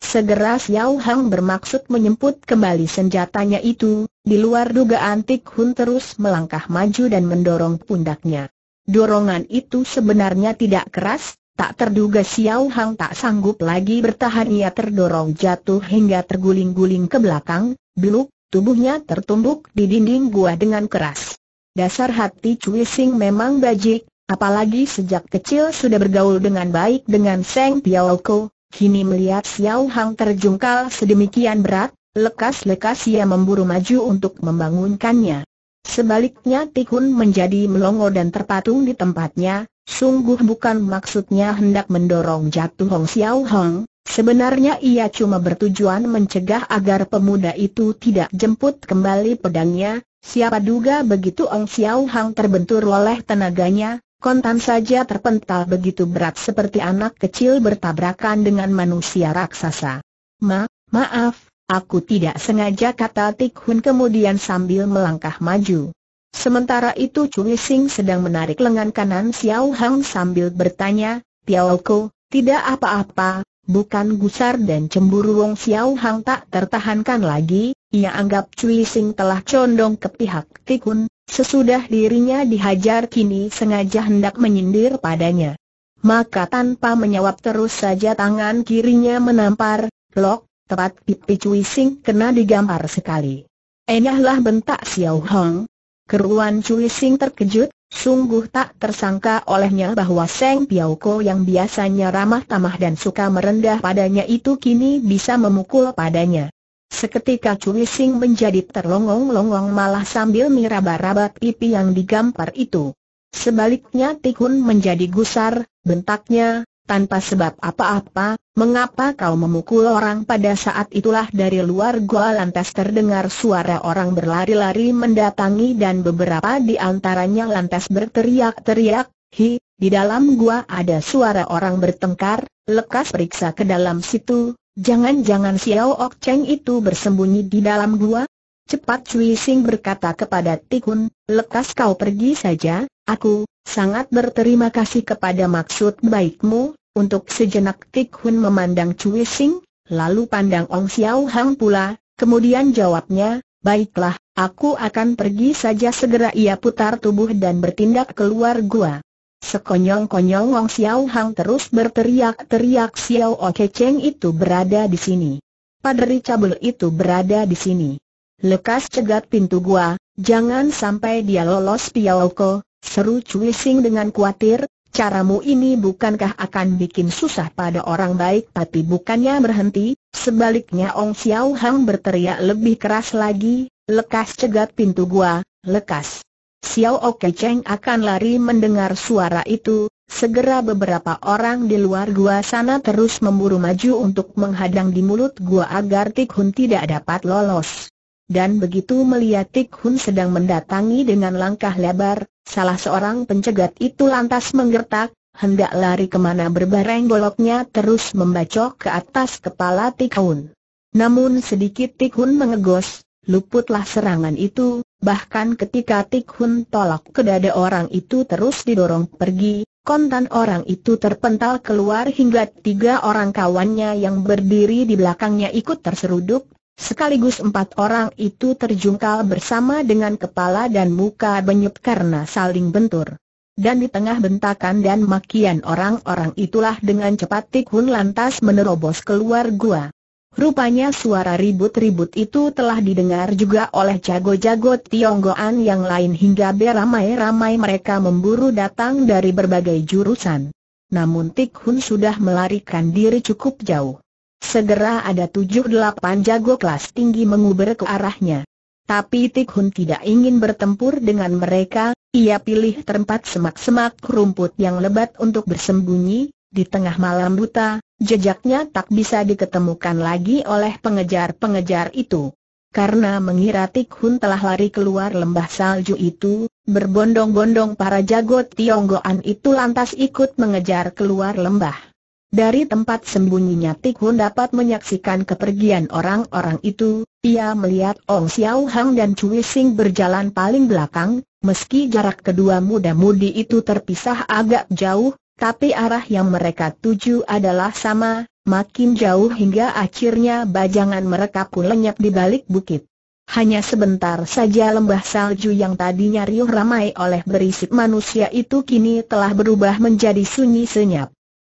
Segera Xiao Hang bermaksud menyemput kembali senjatanya itu, di luar dugaan Tik Hun terus melangkah maju dan mendorong pundaknya. Dorongan itu sebenarnya tidak keras, tak terduga Xiao Hang tak sanggup lagi bertahan ia terdorong jatuh hingga terguling-guling ke belakang, beluk, Tubuhnya tertumbuk di dinding gua dengan keras. Dasar hati Cui Sing memang bajik, apalagi sejak kecil sudah bergaul dengan baik dengan Seng Piao Ko, kini melihat Xiao Hang terjungkal sedemikian berat, lekas-lekas ia memburu maju untuk membangunkannya. Sebaliknya Tikun menjadi melongo dan terpatung di tempatnya, sungguh bukan maksudnya hendak mendorong jatuh Hong Xiao Hong, Sebenarnya ia cuma bertujuan mencegah agar pemuda itu tidak jemput kembali pedangnya, siapa duga begitu Ong Xiao Hang terbentur oleh tenaganya, kontan saja terpental begitu berat seperti anak kecil bertabrakan dengan manusia raksasa. Ma, maaf, aku tidak sengaja kata Tik Hun kemudian sambil melangkah maju. Sementara itu Cui Sing sedang menarik lengan kanan Xiao Hang sambil bertanya, Tiao Ko, tidak apa-apa, bukan gusar dan cemburu Wong Xiao Hang tak tertahankan lagi, ia anggap Cui Sing telah condong ke pihak Tikun, sesudah dirinya dihajar kini sengaja hendak menyindir padanya. Maka tanpa menyawab terus saja tangan kirinya menampar, lok, tepat pipi Cui Sing kena digampar sekali. Enyahlah bentak Xiao Hang. Keruan Cui Sing terkejut, Sungguh tak tersangka olehnya bahwa Seng Piauko yang biasanya ramah tamah dan suka merendah padanya itu kini bisa memukul padanya. Seketika Cui Sing menjadi terlongong-longong malah sambil meraba-raba pipi yang digampar itu. Sebaliknya Tikun menjadi gusar, bentaknya, tanpa sebab apa-apa, mengapa kau memukul orang pada saat itulah dari luar gua, lantas terdengar suara orang berlari-lari mendatangi dan beberapa di antaranya lantas berteriak-teriak, hi, di dalam gua ada suara orang bertengkar, lekas periksa ke dalam situ, jangan-jangan Xiao Ok Cheng itu bersembunyi di dalam gua? Cepat Cui Sing berkata kepada Tikun, lekas kau pergi saja, aku, sangat berterima kasih kepada maksud baikmu, untuk sejenak Tik Hun memandang Cui Sing, lalu pandang Ong Xiao Hang pula, kemudian jawabnya, baiklah, aku akan pergi saja segera ia putar tubuh dan bertindak keluar gua. Sekonyong-konyong Ong Xiao Hang terus berteriak-teriak Xiao Oke Cheng itu berada di sini. Padri Cabul itu berada di sini. Lekas cegat pintu gua, jangan sampai dia lolos ko, seru Cui Sing dengan khawatir, Caramu ini bukankah akan bikin susah pada orang baik tapi bukannya berhenti, sebaliknya Ong Xiao Hang berteriak lebih keras lagi, lekas cegat pintu gua, lekas. Xiao Oke Cheng akan lari mendengar suara itu, segera beberapa orang di luar gua sana terus memburu maju untuk menghadang di mulut gua agar Tik tidak dapat lolos dan begitu melihat Tik Hun sedang mendatangi dengan langkah lebar, salah seorang pencegat itu lantas menggertak, hendak lari kemana berbareng goloknya terus membacok ke atas kepala Tik Hun. Namun sedikit Tik Hun mengegos, luputlah serangan itu, bahkan ketika Tik Hun tolak ke dada orang itu terus didorong pergi, kontan orang itu terpental keluar hingga tiga orang kawannya yang berdiri di belakangnya ikut terseruduk Sekaligus empat orang itu terjungkal bersama dengan kepala dan muka benyut karena saling bentur. Dan di tengah bentakan dan makian orang-orang itulah dengan cepat Tik Hun lantas menerobos keluar gua. Rupanya suara ribut-ribut itu telah didengar juga oleh jago-jago Tionggoan yang lain hingga beramai-ramai mereka memburu datang dari berbagai jurusan. Namun Tik Hun sudah melarikan diri cukup jauh. Segera ada tujuh delapan jago kelas tinggi menguber ke arahnya. Tapi Tik Hun tidak ingin bertempur dengan mereka, ia pilih tempat semak-semak rumput yang lebat untuk bersembunyi, di tengah malam buta, jejaknya tak bisa diketemukan lagi oleh pengejar-pengejar itu. Karena mengira Tik Hun telah lari keluar lembah salju itu, berbondong-bondong para jago Tionggoan itu lantas ikut mengejar keluar lembah. Dari tempat sembunyinya Hun dapat menyaksikan kepergian orang-orang itu, ia melihat Ong Xiao Hang dan Cui Sing berjalan paling belakang, meski jarak kedua muda-mudi itu terpisah agak jauh, tapi arah yang mereka tuju adalah sama, makin jauh hingga akhirnya bajangan mereka pun lenyap di balik bukit. Hanya sebentar saja lembah salju yang tadinya riuh ramai oleh berisik manusia itu kini telah berubah menjadi sunyi senyap.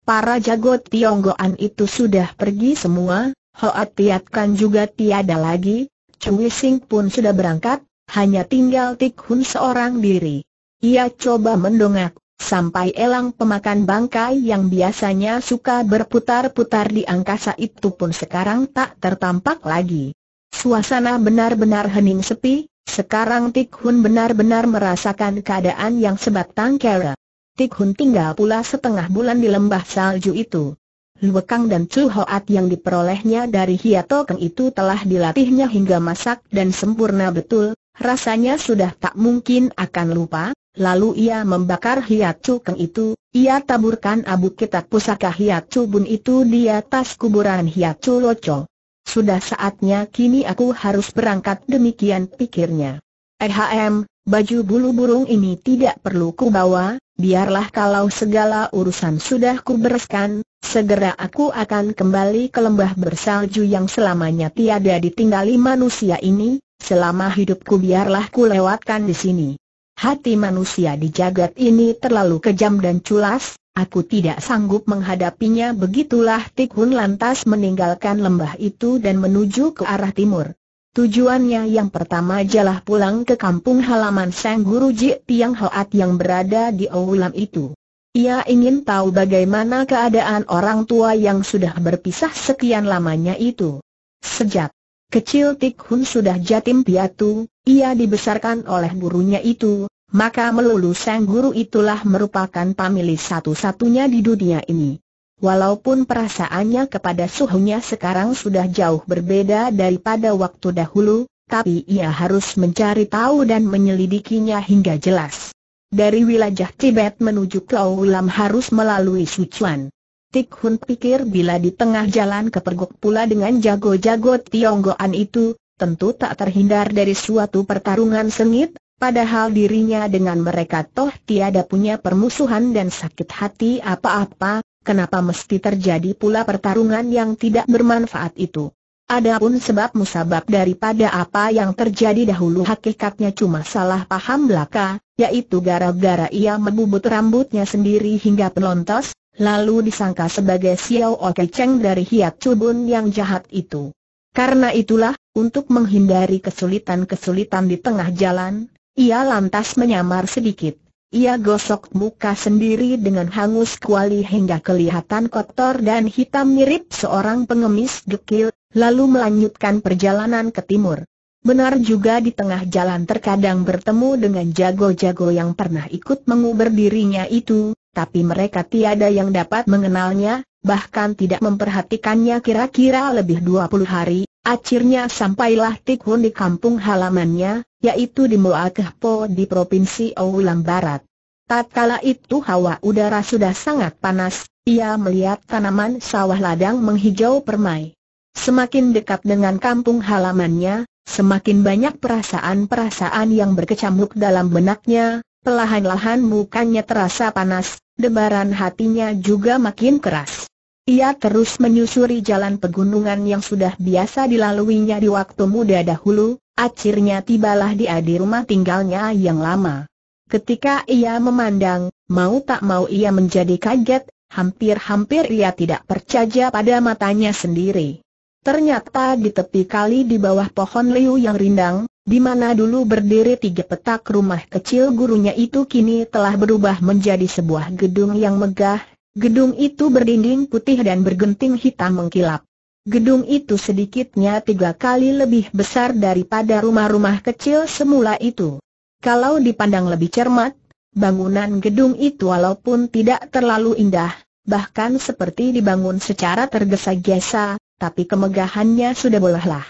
Para jago Tionggoan itu sudah pergi semua, Hoat Tiat Kan juga tiada lagi, Cui Sing pun sudah berangkat, hanya tinggal Tik Hun seorang diri. Ia coba mendongak, sampai elang pemakan bangkai yang biasanya suka berputar-putar di angkasa itu pun sekarang tak tertampak lagi. Suasana benar-benar hening sepi, sekarang Tik Hun benar-benar merasakan keadaan yang sebatang kara. Tik Hun tinggal pula setengah bulan di lembah salju itu. Luekang dan Chu Hoat yang diperolehnya dari Hiato Keng itu telah dilatihnya hingga masak dan sempurna betul, rasanya sudah tak mungkin akan lupa, lalu ia membakar hiat Chu Keng itu, ia taburkan abu kitab pusaka hiat Chu Bun itu di atas kuburan hiat Hiato Loco. Sudah saatnya kini aku harus berangkat demikian pikirnya. Ehm, Baju bulu burung ini tidak perlu ku bawa, biarlah kalau segala urusan sudah ku bereskan, segera aku akan kembali ke lembah bersalju yang selamanya tiada ditinggali manusia ini, selama hidupku biarlah ku lewatkan di sini. Hati manusia di jagat ini terlalu kejam dan culas, aku tidak sanggup menghadapinya begitulah Tikhun lantas meninggalkan lembah itu dan menuju ke arah timur. Tujuannya yang pertama jalah pulang ke kampung halaman Sang Guru Ji Tiang Hoat yang berada di Oulam itu. Ia ingin tahu bagaimana keadaan orang tua yang sudah berpisah sekian lamanya itu. Sejak kecil Tik Hun sudah jatim piatu, ia dibesarkan oleh gurunya itu, maka melulu sang guru itulah merupakan pamili satu-satunya di dunia ini. Walaupun perasaannya kepada suhunya sekarang sudah jauh berbeda daripada waktu dahulu, tapi ia harus mencari tahu dan menyelidikinya hingga jelas. Dari wilayah Tibet menuju ke Oulam harus melalui Sichuan. Tik Hun pikir bila di tengah jalan kepergok pula dengan jago-jago Tionggoan itu, tentu tak terhindar dari suatu pertarungan sengit, Padahal dirinya dengan mereka toh tiada punya permusuhan dan sakit hati apa-apa, kenapa mesti terjadi pula pertarungan yang tidak bermanfaat itu? Adapun sebab musabab daripada apa yang terjadi dahulu hakikatnya cuma salah paham belaka, yaitu gara-gara ia membubut rambutnya sendiri hingga pelontos, lalu disangka sebagai Xiao Oke Cheng dari Hiat Cubun yang jahat itu. Karena itulah, untuk menghindari kesulitan-kesulitan di tengah jalan, ia lantas menyamar sedikit ia gosok muka sendiri dengan hangus kuali hingga kelihatan kotor dan hitam mirip seorang pengemis kecil, lalu melanjutkan perjalanan ke timur. Benar juga di tengah jalan terkadang bertemu dengan jago-jago yang pernah ikut menguber dirinya itu, tapi mereka tiada yang dapat mengenalnya, bahkan tidak memperhatikannya kira-kira lebih 20 hari, Akhirnya sampailah Tik di kampung halamannya, yaitu di Moakehpo di Provinsi Oulam Barat. Tatkala itu hawa udara sudah sangat panas, ia melihat tanaman sawah ladang menghijau permai. Semakin dekat dengan kampung halamannya, semakin banyak perasaan-perasaan yang berkecamuk dalam benaknya, pelahan-lahan mukanya terasa panas, debaran hatinya juga makin keras. Ia terus menyusuri jalan pegunungan yang sudah biasa dilaluinya di waktu muda dahulu, akhirnya tibalah dia di rumah tinggalnya yang lama. Ketika ia memandang, mau tak mau ia menjadi kaget, hampir-hampir ia tidak percaya pada matanya sendiri. Ternyata di tepi kali di bawah pohon liu yang rindang, di mana dulu berdiri tiga petak rumah kecil gurunya itu kini telah berubah menjadi sebuah gedung yang megah, Gedung itu berdinding putih dan bergenting hitam mengkilap. Gedung itu sedikitnya tiga kali lebih besar daripada rumah-rumah kecil semula itu. Kalau dipandang lebih cermat, bangunan gedung itu walaupun tidak terlalu indah, bahkan seperti dibangun secara tergesa-gesa, tapi kemegahannya sudah bolehlah.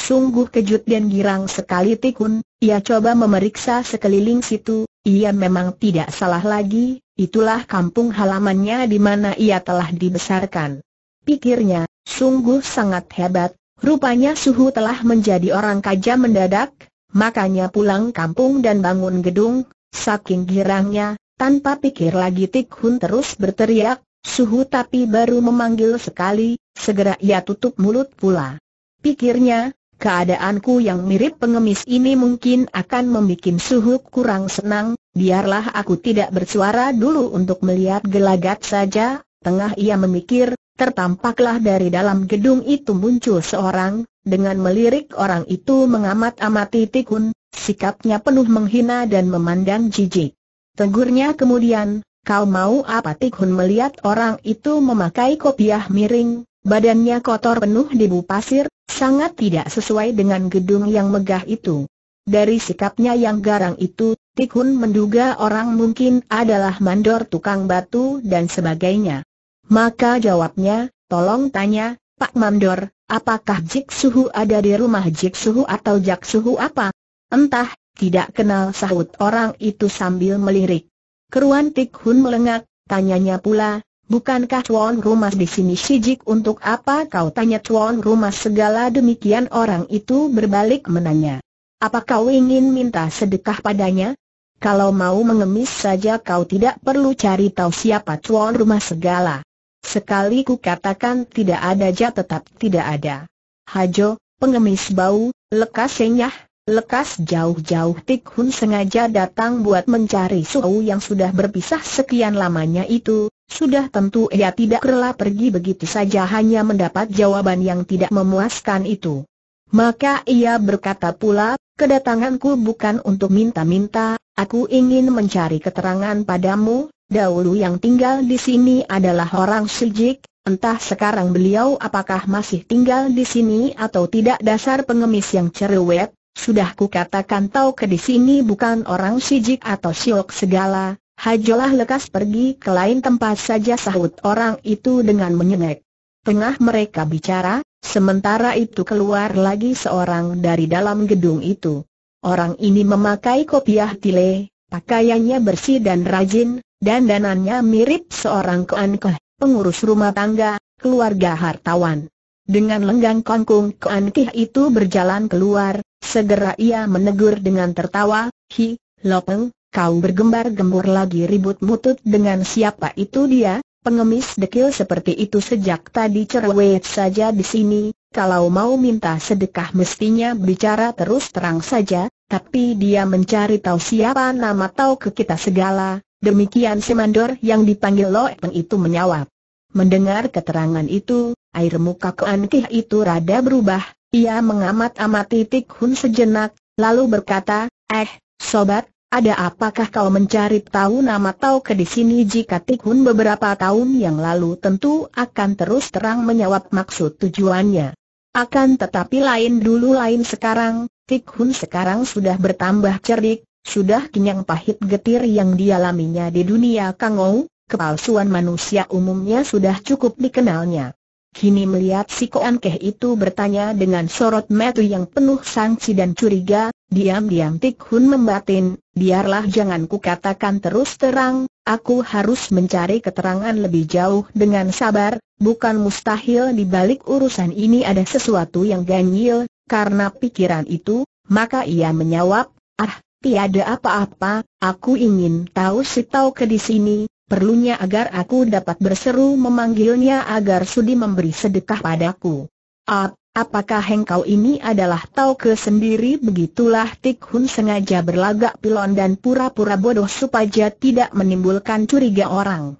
Sungguh kejut dan girang sekali Tikun, ia coba memeriksa sekeliling situ, ia memang tidak salah lagi, Itulah kampung halamannya di mana ia telah dibesarkan. Pikirnya, sungguh sangat hebat, rupanya Suhu telah menjadi orang kaja mendadak, makanya pulang kampung dan bangun gedung, saking girangnya, tanpa pikir lagi Tikhun terus berteriak, Suhu tapi baru memanggil sekali, segera ia tutup mulut pula. Pikirnya, keadaanku yang mirip pengemis ini mungkin akan membuat Suhu kurang senang, biarlah aku tidak bersuara dulu untuk melihat gelagat saja, tengah ia memikir, tertampaklah dari dalam gedung itu muncul seorang, dengan melirik orang itu mengamat-amati Tikun, sikapnya penuh menghina dan memandang jijik. Tegurnya kemudian, kau mau apa Tikun melihat orang itu memakai kopiah miring, badannya kotor penuh debu pasir, sangat tidak sesuai dengan gedung yang megah itu. Dari sikapnya yang garang itu, Pikun menduga orang mungkin adalah mandor tukang batu dan sebagainya. Maka jawabnya, tolong tanya, Pak Mandor, apakah Jik Suhu ada di rumah Jik Suhu atau Jak Suhu apa? Entah, tidak kenal sahut orang itu sambil melirik. Keruan Tikhun melengak, tanyanya pula, bukankah tuan Rumah di sini si Jik untuk apa kau tanya tuan Rumah segala demikian orang itu berbalik menanya. apakah kau ingin minta sedekah padanya? Kalau mau mengemis saja kau tidak perlu cari tahu siapa tuan rumah segala. Sekali ku katakan tidak ada ja tetap tidak ada. Hajo, pengemis bau, lekas senyah, lekas jauh-jauh Tik Hun sengaja datang buat mencari Suhu yang sudah berpisah sekian lamanya itu, sudah tentu ia tidak rela pergi begitu saja hanya mendapat jawaban yang tidak memuaskan itu. Maka ia berkata pula, kedatanganku bukan untuk minta-minta, Aku ingin mencari keterangan padamu, dahulu yang tinggal di sini adalah orang Sijik, entah sekarang beliau apakah masih tinggal di sini atau tidak dasar pengemis yang cerewet, sudah ku katakan tahu ke di sini bukan orang Sijik atau Siok segala, hajolah lekas pergi ke lain tempat saja sahut orang itu dengan menyengek. Tengah mereka bicara, sementara itu keluar lagi seorang dari dalam gedung itu. Orang ini memakai kopiah tile, pakaiannya bersih dan rajin, dan danannya mirip seorang keankeh, pengurus rumah tangga, keluarga hartawan. Dengan lenggang kongkung keankeh itu berjalan keluar, segera ia menegur dengan tertawa, Hi, Lopeng, kau bergembar gembur lagi ribut mutut dengan siapa itu dia, pengemis dekil seperti itu sejak tadi cerewet saja di sini, kalau mau minta sedekah mestinya bicara terus terang saja, tapi dia mencari tahu siapa nama tahu ke kita segala, demikian si mandor yang dipanggil Lo itu menjawab. Mendengar keterangan itu, air muka Kuan Kih itu rada berubah, ia mengamat-amati Tik Hun sejenak, lalu berkata, Eh, sobat, ada apakah kau mencari tahu nama tahu ke di sini jika Tik Hun beberapa tahun yang lalu tentu akan terus terang menjawab maksud tujuannya. Akan tetapi lain dulu lain sekarang, Tik Hun sekarang sudah bertambah cerdik, sudah kenyang pahit getir yang dialaminya di dunia Ou, kepalsuan manusia umumnya sudah cukup dikenalnya. Kini melihat si Koan Keh itu bertanya dengan sorot metu yang penuh sanksi dan curiga, diam-diam Tik Hun membatin, biarlah jangan katakan terus terang, Aku harus mencari keterangan lebih jauh dengan sabar, bukan mustahil di balik urusan ini ada sesuatu yang ganjil, karena pikiran itu, maka ia menjawab, ah, tiada apa-apa, aku ingin tahu si tahu ke di sini, perlunya agar aku dapat berseru memanggilnya agar sudi memberi sedekah padaku. Ap, Apakah hengkau ini adalah tau ke sendiri begitulah Tik Hun sengaja berlagak pilon dan pura-pura bodoh supaya tidak menimbulkan curiga orang.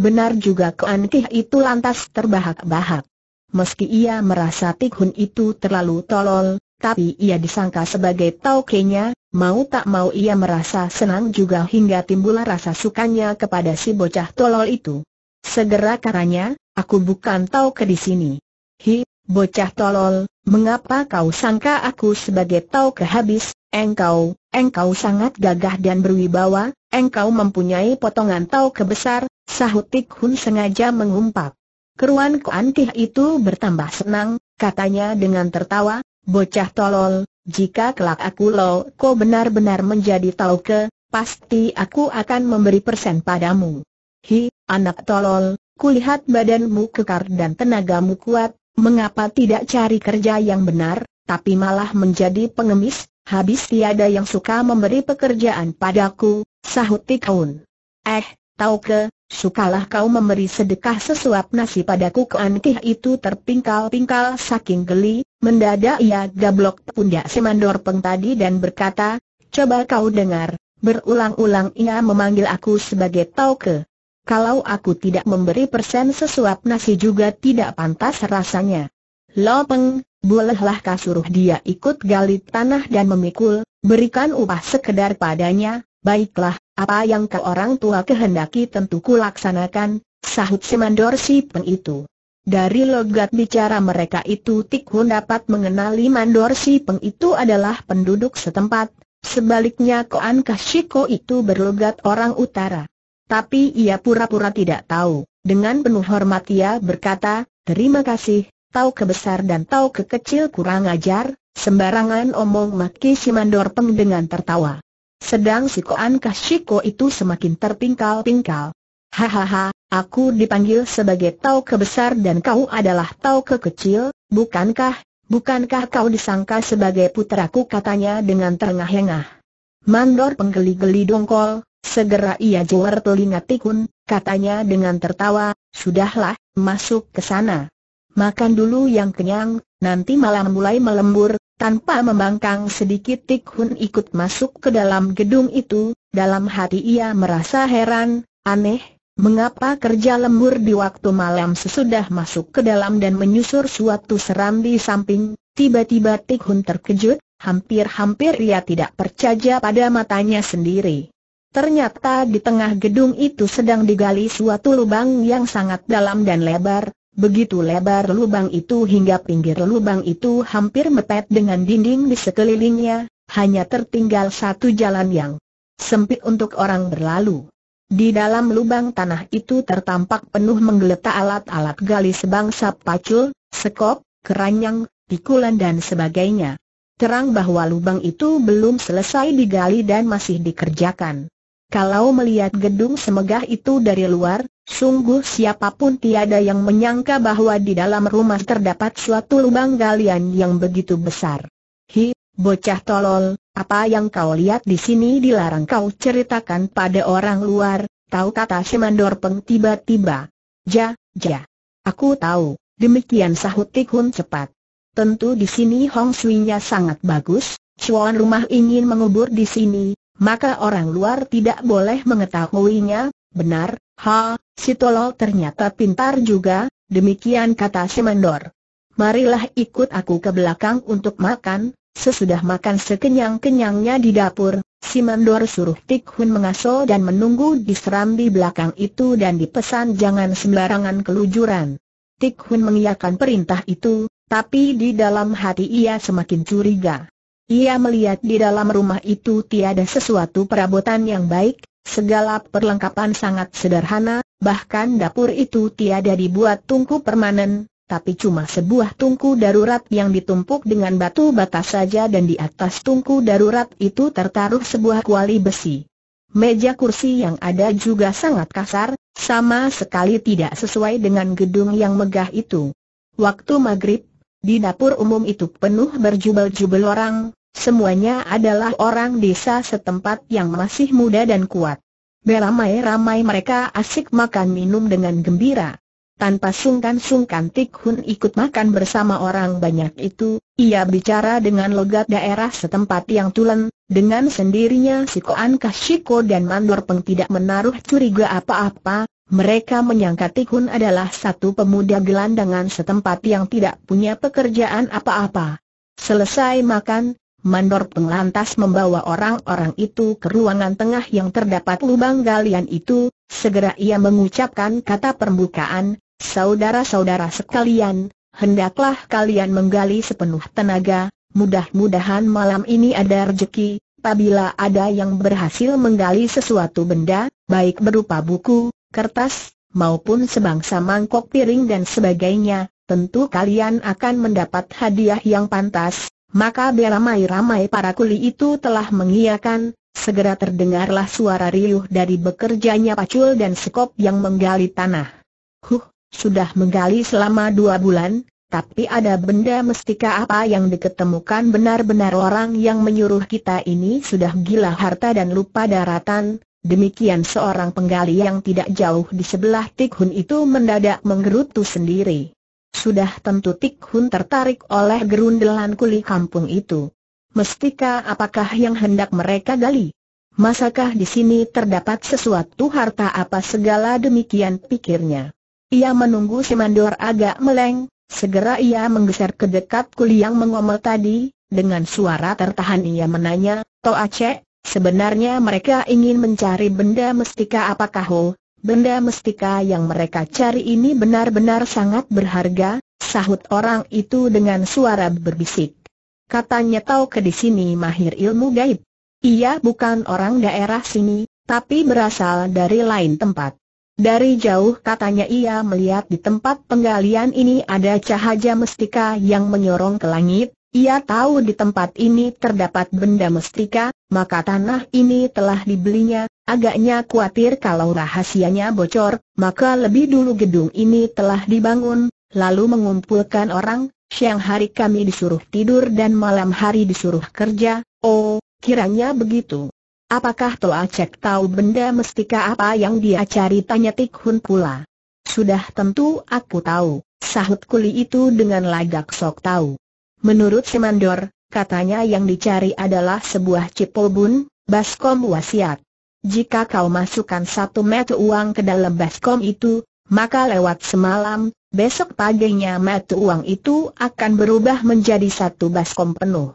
Benar juga Kuan Kih itu lantas terbahak-bahak. Meski ia merasa Tik Hun itu terlalu tolol, tapi ia disangka sebagai tau kenya, mau tak mau ia merasa senang juga hingga timbul rasa sukanya kepada si bocah tolol itu. Segera karanya, aku bukan tau ke di sini. Hi, bocah tolol, mengapa kau sangka aku sebagai tahu kehabis, engkau, engkau sangat gagah dan berwibawa, engkau mempunyai potongan tahu kebesar, sahut Tik Hun sengaja mengumpat. Keruan Kuan Tih itu bertambah senang, katanya dengan tertawa, bocah tolol, jika kelak aku lo kau benar-benar menjadi tahu ke, pasti aku akan memberi persen padamu. Hi, anak tolol, kulihat badanmu kekar dan tenagamu kuat, Mengapa tidak cari kerja yang benar, tapi malah menjadi pengemis, habis tiada yang suka memberi pekerjaan padaku, sahut Tikaun. Eh, tahu ke, sukalah kau memberi sedekah sesuap nasi padaku ke Antih itu terpingkal-pingkal saking geli, mendadak ia gablok pundak semandor peng tadi dan berkata, coba kau dengar, berulang-ulang ia memanggil aku sebagai Tauke. Kalau aku tidak memberi persen sesuap nasi juga tidak pantas rasanya. Lo peng, bolehlah kasuruh dia ikut gali tanah dan memikul, berikan upah sekedar padanya, baiklah, apa yang ke orang tua kehendaki tentu kulaksanakan, sahut Simandor si peng itu. Dari logat bicara mereka itu Tik dapat mengenali Mandor Si Peng itu adalah penduduk setempat, sebaliknya Koan Kashiko itu berlogat orang utara. Tapi ia pura-pura tidak tahu. Dengan penuh hormat ia berkata, terima kasih, tahu kebesar dan tahu kekecil kurang ajar, sembarangan omong maki mandor Peng dengan tertawa. Sedang si Koan Kashiko itu semakin terpingkal-pingkal. Hahaha, aku dipanggil sebagai tahu kebesar dan kau adalah tahu kekecil, bukankah, bukankah kau disangka sebagai puteraku? katanya dengan terengah-engah. Mandor penggeli-geli dongkol, Segera ia juar telinga tikun, katanya dengan tertawa, sudahlah, masuk ke sana. Makan dulu yang kenyang, nanti malam mulai melembur, tanpa membangkang sedikit tikun ikut masuk ke dalam gedung itu, dalam hati ia merasa heran, aneh, mengapa kerja lembur di waktu malam sesudah masuk ke dalam dan menyusur suatu seram di samping, tiba-tiba tikun terkejut, hampir-hampir ia tidak percaya pada matanya sendiri. Ternyata di tengah gedung itu sedang digali suatu lubang yang sangat dalam dan lebar, begitu lebar lubang itu hingga pinggir lubang itu hampir mepet dengan dinding di sekelilingnya, hanya tertinggal satu jalan yang sempit untuk orang berlalu. Di dalam lubang tanah itu tertampak penuh menggeletak alat-alat gali sebangsa pacul, sekop, keranyang, pikulan dan sebagainya. Terang bahwa lubang itu belum selesai digali dan masih dikerjakan. Kalau melihat gedung semegah itu dari luar, sungguh siapapun tiada yang menyangka bahwa di dalam rumah terdapat suatu lubang galian yang begitu besar. Hi, bocah tolol, apa yang kau lihat di sini dilarang kau ceritakan pada orang luar, tahu kata Semandor Peng tiba-tiba. Ja, ja. Aku tahu, demikian sahut Tikhun cepat. Tentu di sini Hong Sui-nya sangat bagus, Cuan rumah ingin mengubur di sini, maka orang luar tidak boleh mengetahuinya, benar, ha, si tolol ternyata pintar juga, demikian kata si mandor. Marilah ikut aku ke belakang untuk makan, sesudah makan sekenyang-kenyangnya di dapur, si mandor suruh Tik Hun mengaso dan menunggu di serambi belakang itu dan dipesan jangan sembarangan kelujuran. Tik Hun mengiyakan perintah itu, tapi di dalam hati ia semakin curiga. Ia melihat di dalam rumah itu tiada sesuatu perabotan yang baik, segala perlengkapan sangat sederhana, bahkan dapur itu tiada dibuat tungku permanen, tapi cuma sebuah tungku darurat yang ditumpuk dengan batu bata saja dan di atas tungku darurat itu tertaruh sebuah kuali besi. Meja kursi yang ada juga sangat kasar, sama sekali tidak sesuai dengan gedung yang megah itu. Waktu maghrib, di dapur umum itu penuh berjubel-jubel orang, Semuanya adalah orang desa setempat yang masih muda dan kuat. Beramai-ramai mereka asik makan minum dengan gembira. Tanpa sungkan-sungkan Tik Hun ikut makan bersama orang banyak itu, ia bicara dengan logat daerah setempat yang tulen, dengan sendirinya si Koan Kashiko dan Mandor Peng tidak menaruh curiga apa-apa, mereka menyangka Tik Hun adalah satu pemuda gelandangan setempat yang tidak punya pekerjaan apa-apa. Selesai makan, Mandor penglantas membawa orang-orang itu ke ruangan tengah yang terdapat lubang galian itu, segera ia mengucapkan kata permukaan, saudara-saudara sekalian, hendaklah kalian menggali sepenuh tenaga, mudah-mudahan malam ini ada rejeki, apabila ada yang berhasil menggali sesuatu benda, baik berupa buku, kertas, maupun sebangsa mangkok piring dan sebagainya, tentu kalian akan mendapat hadiah yang pantas, maka beramai-ramai para kuli itu telah mengiyakan, segera terdengarlah suara riuh dari bekerjanya pacul dan sekop yang menggali tanah. Huh, sudah menggali selama dua bulan, tapi ada benda mestika apa yang diketemukan benar-benar orang yang menyuruh kita ini sudah gila harta dan lupa daratan, demikian seorang penggali yang tidak jauh di sebelah Tikhun itu mendadak menggerutu sendiri. Sudah tentu Tik Hun tertarik oleh gerundelan kuli kampung itu. Mestika apakah yang hendak mereka gali? Masakah di sini terdapat sesuatu harta apa segala demikian pikirnya. Ia menunggu si mandor agak meleng, segera ia menggeser ke dekat kuli yang mengomel tadi, dengan suara tertahan ia menanya, Toa Aceh, sebenarnya mereka ingin mencari benda mestika apakah ho, oh, Benda mestika yang mereka cari ini benar-benar sangat berharga, sahut orang itu dengan suara berbisik. Katanya tahu ke di sini mahir ilmu gaib. Ia bukan orang daerah sini, tapi berasal dari lain tempat. Dari jauh katanya ia melihat di tempat penggalian ini ada cahaya mestika yang menyorong ke langit, ia tahu di tempat ini terdapat benda mestika, maka tanah ini telah dibelinya, agaknya khawatir kalau rahasianya bocor, maka lebih dulu gedung ini telah dibangun, lalu mengumpulkan orang, siang hari kami disuruh tidur dan malam hari disuruh kerja, oh, kiranya begitu. Apakah Toa Cek tahu benda mestika apa yang dia cari tanya Tik Hun pula? Sudah tentu aku tahu, sahut kuli itu dengan lagak sok tahu. Menurut Semandor, katanya yang dicari adalah sebuah cipulbun, baskom wasiat. Jika kau masukkan satu metu uang ke dalam baskom itu, maka lewat semalam, besok paginya metu uang itu akan berubah menjadi satu baskom penuh.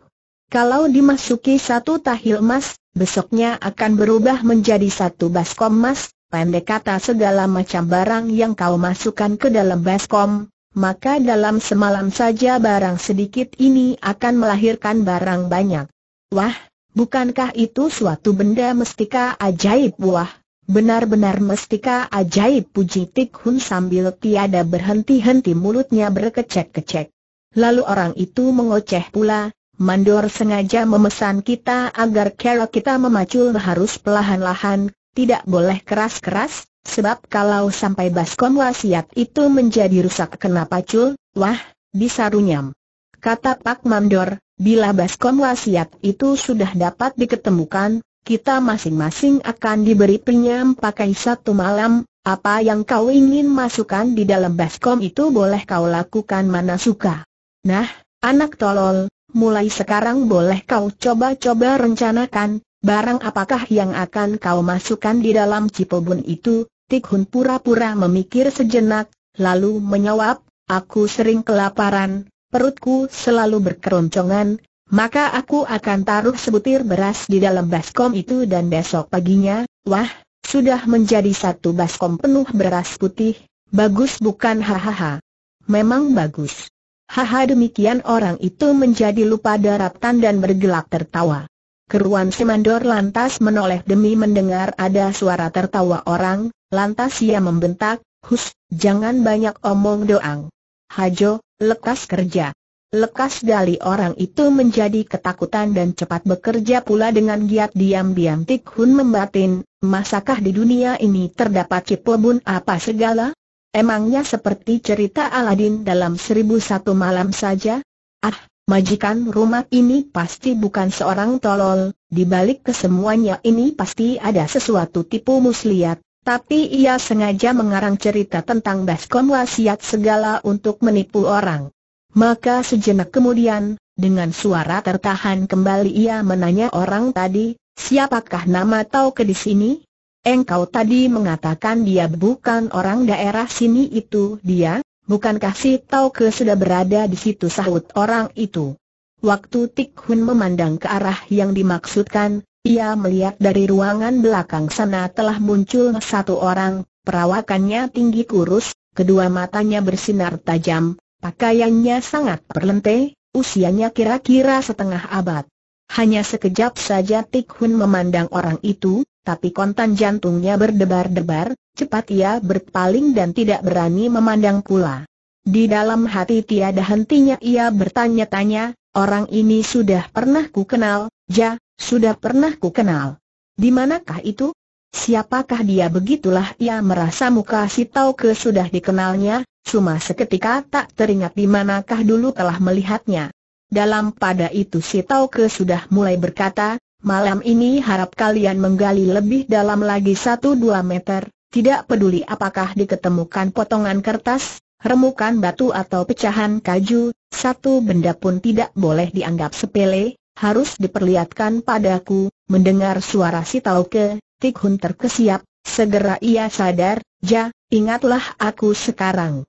Kalau dimasuki satu tahil emas, besoknya akan berubah menjadi satu baskom emas, pendek kata segala macam barang yang kau masukkan ke dalam baskom, maka dalam semalam saja barang sedikit ini akan melahirkan barang banyak. Wah, bukankah itu suatu benda mestika ajaib wah? Benar-benar mestika ajaib puji Tik Hun sambil tiada berhenti-henti mulutnya berkecek-kecek. Lalu orang itu mengoceh pula, Mandor sengaja memesan kita agar cara kita memacul harus pelahan-lahan, tidak boleh keras-keras, Sebab kalau sampai baskom wasiat itu menjadi rusak kena pacul, wah, bisa runyam. Kata Pak Mamdor, bila baskom wasiat itu sudah dapat diketemukan, kita masing-masing akan diberi penyam pakai satu malam, apa yang kau ingin masukkan di dalam baskom itu boleh kau lakukan mana suka. Nah, anak tolol, mulai sekarang boleh kau coba-coba rencanakan, barang apakah yang akan kau masukkan di dalam cipobun itu, Tikhun pura-pura memikir sejenak, lalu menjawab, aku sering kelaparan, perutku selalu berkeroncongan, maka aku akan taruh sebutir beras di dalam baskom itu dan besok paginya, wah, sudah menjadi satu baskom penuh beras putih, bagus bukan hahaha. Memang bagus. Haha demikian orang itu menjadi lupa daratan dan bergelak tertawa. Keruan Simandor lantas menoleh demi mendengar ada suara tertawa orang, Lantas ia membentak, Hus, jangan banyak omong doang. Hajo, lekas kerja. Lekas dali orang itu menjadi ketakutan dan cepat bekerja pula dengan giat diam-diam Tik Hun membatin, masakah di dunia ini terdapat cipobun apa segala? Emangnya seperti cerita Aladin dalam seribu satu malam saja? Ah, majikan rumah ini pasti bukan seorang tolol, di balik kesemuanya ini pasti ada sesuatu tipu muslihat, tapi ia sengaja mengarang cerita tentang baskom wasiat segala untuk menipu orang. Maka sejenak kemudian, dengan suara tertahan kembali ia menanya orang tadi, siapakah nama tahu ke di sini? Engkau tadi mengatakan dia bukan orang daerah sini itu dia, bukankah si tahu ke sudah berada di situ sahut orang itu? Waktu Tik memandang ke arah yang dimaksudkan, ia melihat dari ruangan belakang sana telah muncul satu orang, perawakannya tinggi kurus, kedua matanya bersinar tajam, pakaiannya sangat perlente, usianya kira-kira setengah abad. Hanya sekejap saja Tik Hun memandang orang itu, tapi kontan jantungnya berdebar-debar, cepat ia berpaling dan tidak berani memandang pula. Di dalam hati tiada hentinya ia bertanya-tanya, orang ini sudah pernah ku kenal, Ya, sudah pernah ku kenal. Di manakah itu? Siapakah dia begitulah ia merasa muka si Tau Ke sudah dikenalnya, cuma seketika tak teringat di manakah dulu telah melihatnya. Dalam pada itu si Tau Ke sudah mulai berkata, malam ini harap kalian menggali lebih dalam lagi satu dua meter, tidak peduli apakah diketemukan potongan kertas, remukan batu atau pecahan kayu, satu benda pun tidak boleh dianggap sepele, harus diperlihatkan padaku, mendengar suara si Tauke, Tik Hun terkesiap, segera ia sadar, ja, ingatlah aku sekarang.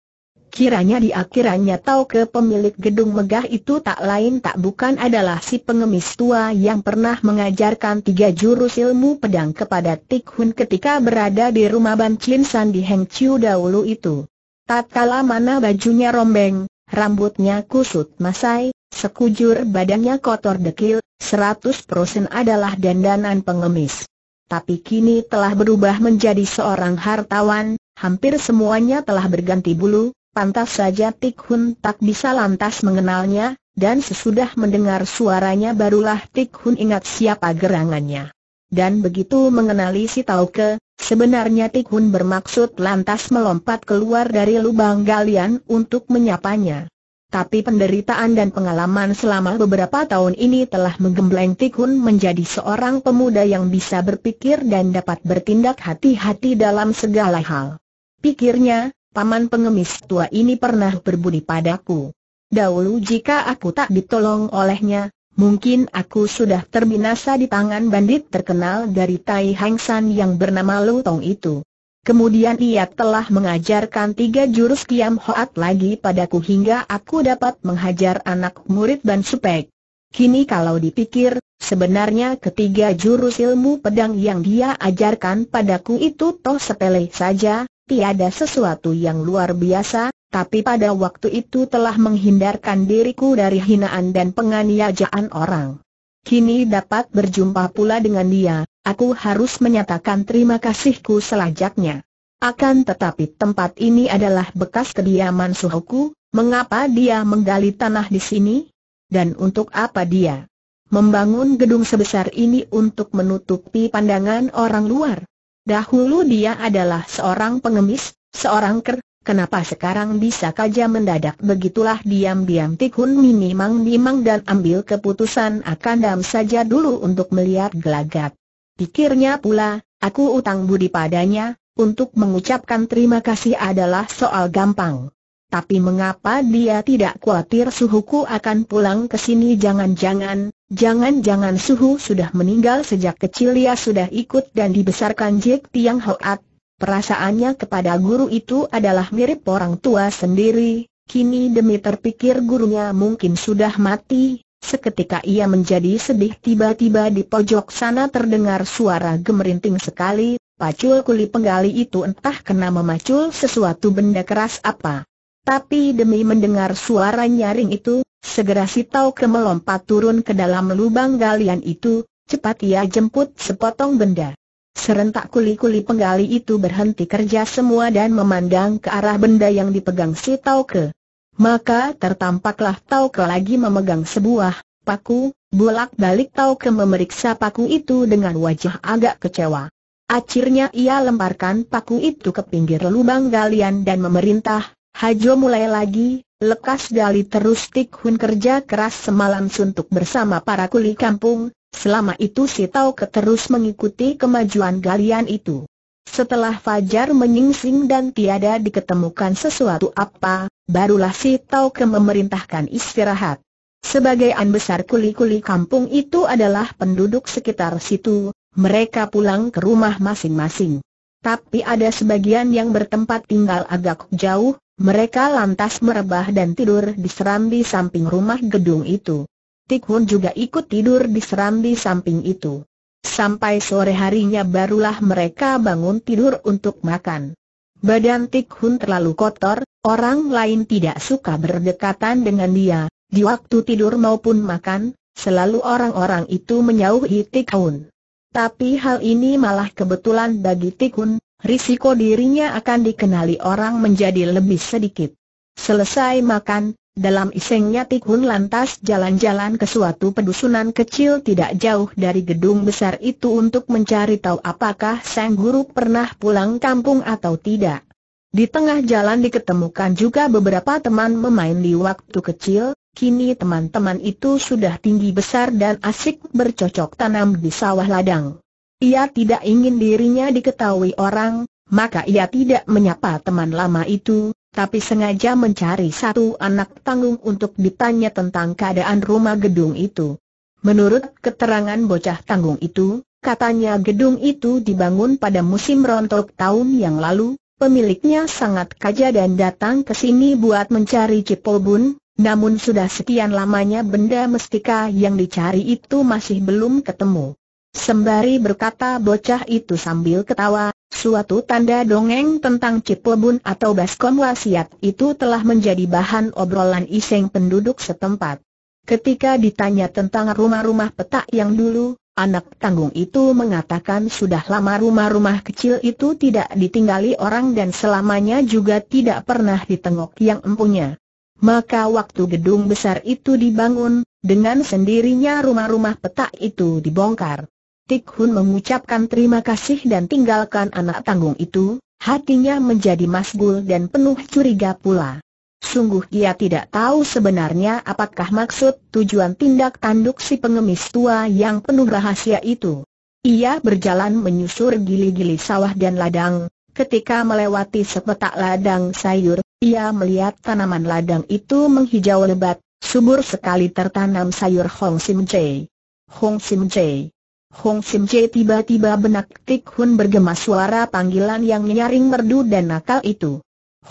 Kiranya di akhirannya tahu ke pemilik gedung megah itu tak lain tak bukan adalah si pengemis tua yang pernah mengajarkan tiga jurus ilmu pedang kepada Tik Hun ketika berada di rumah Ban Chin San di Heng Chiu dahulu itu. Tatkala mana bajunya rombeng, rambutnya kusut masai, Sekujur badannya kotor dekil, 100% adalah dandanan pengemis. Tapi kini telah berubah menjadi seorang hartawan, hampir semuanya telah berganti bulu, pantas saja Tik Hun tak bisa lantas mengenalnya, dan sesudah mendengar suaranya barulah Tik Hun ingat siapa gerangannya. Dan begitu mengenali si Tauke, sebenarnya Tik Hun bermaksud lantas melompat keluar dari lubang galian untuk menyapanya. Tapi penderitaan dan pengalaman selama beberapa tahun ini telah menggembleng Tikun menjadi seorang pemuda yang bisa berpikir dan dapat bertindak hati-hati dalam segala hal. Pikirnya, paman pengemis tua ini pernah berbudi padaku. Dahulu jika aku tak ditolong olehnya, mungkin aku sudah terbinasa di tangan bandit terkenal dari Tai Hang San yang bernama Lu Tong itu. Kemudian ia telah mengajarkan tiga jurus Kiam Hoat lagi padaku hingga aku dapat menghajar anak murid dan Supek. Kini kalau dipikir, sebenarnya ketiga jurus ilmu pedang yang dia ajarkan padaku itu toh sepele saja, tiada sesuatu yang luar biasa, tapi pada waktu itu telah menghindarkan diriku dari hinaan dan penganiayaan orang. Kini dapat berjumpa pula dengan dia, Aku harus menyatakan terima kasihku selajaknya. Akan tetapi tempat ini adalah bekas kediaman suhuku, mengapa dia menggali tanah di sini? Dan untuk apa dia? Membangun gedung sebesar ini untuk menutupi pandangan orang luar. Dahulu dia adalah seorang pengemis, seorang ker, Kenapa sekarang bisa kaja mendadak begitulah diam-diam tikun minimang Dimang dan ambil keputusan akan dam saja dulu untuk melihat gelagat. Pikirnya pula, aku utang budi padanya, untuk mengucapkan terima kasih adalah soal gampang. Tapi mengapa dia tidak khawatir suhuku akan pulang ke sini jangan-jangan, jangan-jangan suhu sudah meninggal sejak kecil ia sudah ikut dan dibesarkan jek Tiang Hoat. Perasaannya kepada guru itu adalah mirip orang tua sendiri, kini demi terpikir gurunya mungkin sudah mati, Seketika ia menjadi sedih tiba-tiba di pojok sana terdengar suara gemerinting sekali, pacul kuli penggali itu entah kena memacul sesuatu benda keras apa. Tapi demi mendengar suara nyaring itu, segera si Tau ke melompat turun ke dalam lubang galian itu, cepat ia jemput sepotong benda. Serentak kuli-kuli penggali itu berhenti kerja semua dan memandang ke arah benda yang dipegang si Tau ke. Maka tertampaklah Tau Ke lagi memegang sebuah paku, bolak-balik Tau ke memeriksa paku itu dengan wajah agak kecewa. Akhirnya ia lemparkan paku itu ke pinggir lubang galian dan memerintah, Hajo mulai lagi, lekas gali terus Tik Hun kerja keras semalam suntuk bersama para kuli kampung, selama itu si Tau Ke terus mengikuti kemajuan galian itu. Setelah Fajar menyingsing dan tiada diketemukan sesuatu apa, barulah si Tau Ke memerintahkan istirahat. Sebagian besar kuli-kuli kampung itu adalah penduduk sekitar situ, mereka pulang ke rumah masing-masing. Tapi ada sebagian yang bertempat tinggal agak jauh, mereka lantas merebah dan tidur di serambi samping rumah gedung itu. Tikhun juga ikut tidur di serambi samping itu. Sampai sore harinya barulah mereka bangun tidur untuk makan. Badan Tik Hun terlalu kotor, orang lain tidak suka berdekatan dengan dia, di waktu tidur maupun makan, selalu orang-orang itu menyauhi Tik Hun. Tapi hal ini malah kebetulan bagi Tik Hun, risiko dirinya akan dikenali orang menjadi lebih sedikit. Selesai makan, dalam isengnya Tikhun lantas jalan-jalan ke suatu pedusunan kecil tidak jauh dari gedung besar itu untuk mencari tahu apakah sang guru pernah pulang kampung atau tidak. Di tengah jalan diketemukan juga beberapa teman memain di waktu kecil, kini teman-teman itu sudah tinggi besar dan asik bercocok tanam di sawah ladang. Ia tidak ingin dirinya diketahui orang, maka ia tidak menyapa teman lama itu, tapi sengaja mencari satu anak tanggung untuk ditanya tentang keadaan rumah gedung itu. Menurut keterangan bocah tanggung itu, katanya gedung itu dibangun pada musim rontok tahun yang lalu, pemiliknya sangat kaja dan datang ke sini buat mencari Cipolbun, namun sudah sekian lamanya benda mestika yang dicari itu masih belum ketemu. Sembari berkata bocah itu sambil ketawa, Suatu tanda dongeng tentang Cipobun atau Baskom wasiat itu telah menjadi bahan obrolan iseng penduduk setempat. Ketika ditanya tentang rumah-rumah petak yang dulu, anak tanggung itu mengatakan sudah lama rumah-rumah kecil itu tidak ditinggali orang dan selamanya juga tidak pernah ditengok yang empunya. Maka waktu gedung besar itu dibangun, dengan sendirinya rumah-rumah petak itu dibongkar. Tik Hun mengucapkan terima kasih dan tinggalkan anak tanggung itu, hatinya menjadi masgul dan penuh curiga pula. Sungguh dia tidak tahu sebenarnya apakah maksud tujuan tindak tanduk si pengemis tua yang penuh rahasia itu. Ia berjalan menyusur gili-gili sawah dan ladang, Ketika melewati sepetak ladang sayur, ia melihat tanaman ladang itu menghijau lebat, subur sekali tertanam sayur Hong Sim Chei. Hong Sim Chei, Hong Sim Jie tiba-tiba benak Tik Hun bergema suara panggilan yang nyaring merdu dan nakal itu.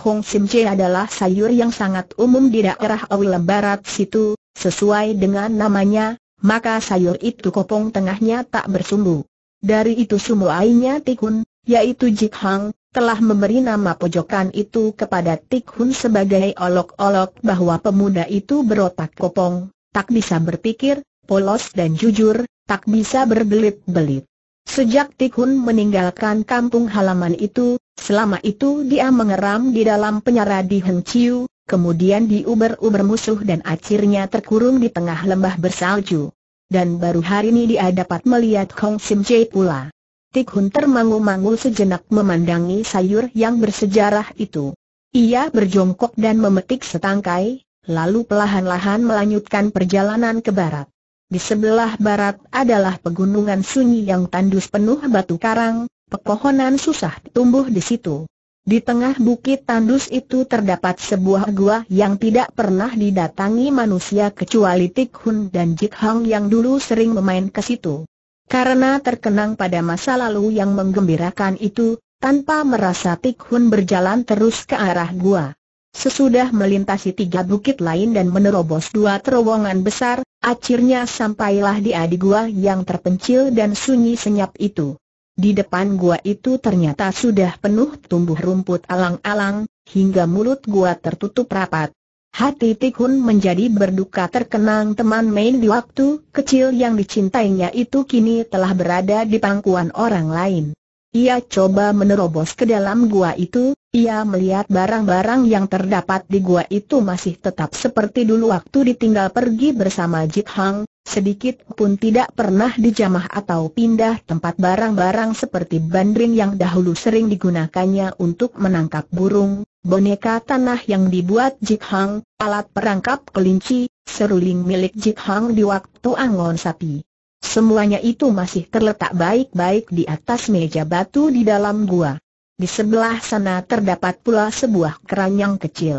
Hong Sim Jie adalah sayur yang sangat umum di daerah Awilam Barat situ, sesuai dengan namanya, maka sayur itu kopong tengahnya tak bersumbu. Dari itu sumu ainya Tik Hun, yaitu Jik Hang, telah memberi nama pojokan itu kepada Tik Hun sebagai olok-olok bahwa pemuda itu berotak kopong, tak bisa berpikir, polos dan jujur, tak bisa berbelit-belit. Sejak Tikhun meninggalkan kampung halaman itu, selama itu dia mengeram di dalam penyara di Hengqiu, kemudian diuber-uber musuh dan akhirnya terkurung di tengah lembah bersalju. Dan baru hari ini dia dapat melihat Hong Sim Jae pula. Tikhun termangu-mangu sejenak memandangi sayur yang bersejarah itu. Ia berjongkok dan memetik setangkai, lalu perlahan-lahan melanjutkan perjalanan ke barat. Di sebelah barat adalah pegunungan sunyi yang tandus penuh batu karang, pepohonan susah tumbuh di situ. Di tengah bukit tandus itu terdapat sebuah gua yang tidak pernah didatangi manusia kecuali Tik Hun dan Jik Hang yang dulu sering memain ke situ. Karena terkenang pada masa lalu yang menggembirakan itu, tanpa merasa Tik Hun berjalan terus ke arah gua. Sesudah melintasi tiga bukit lain dan menerobos dua terowongan besar, Akhirnya sampailah dia di gua yang terpencil dan sunyi senyap itu. Di depan gua itu ternyata sudah penuh tumbuh rumput alang-alang, hingga mulut gua tertutup rapat. Hati Tikhun menjadi berduka terkenang teman main di waktu kecil yang dicintainya itu kini telah berada di pangkuan orang lain. Ia coba menerobos ke dalam gua itu, ia melihat barang-barang yang terdapat di gua itu masih tetap seperti dulu waktu ditinggal pergi bersama Jit Hang, sedikit pun tidak pernah dijamah atau pindah tempat barang-barang seperti bandring yang dahulu sering digunakannya untuk menangkap burung, boneka tanah yang dibuat Jit Hang, alat perangkap kelinci, seruling milik Jit Hang di waktu angon sapi. Semuanya itu masih terletak baik-baik di atas meja batu di dalam gua. Di sebelah sana terdapat pula sebuah keranjang kecil.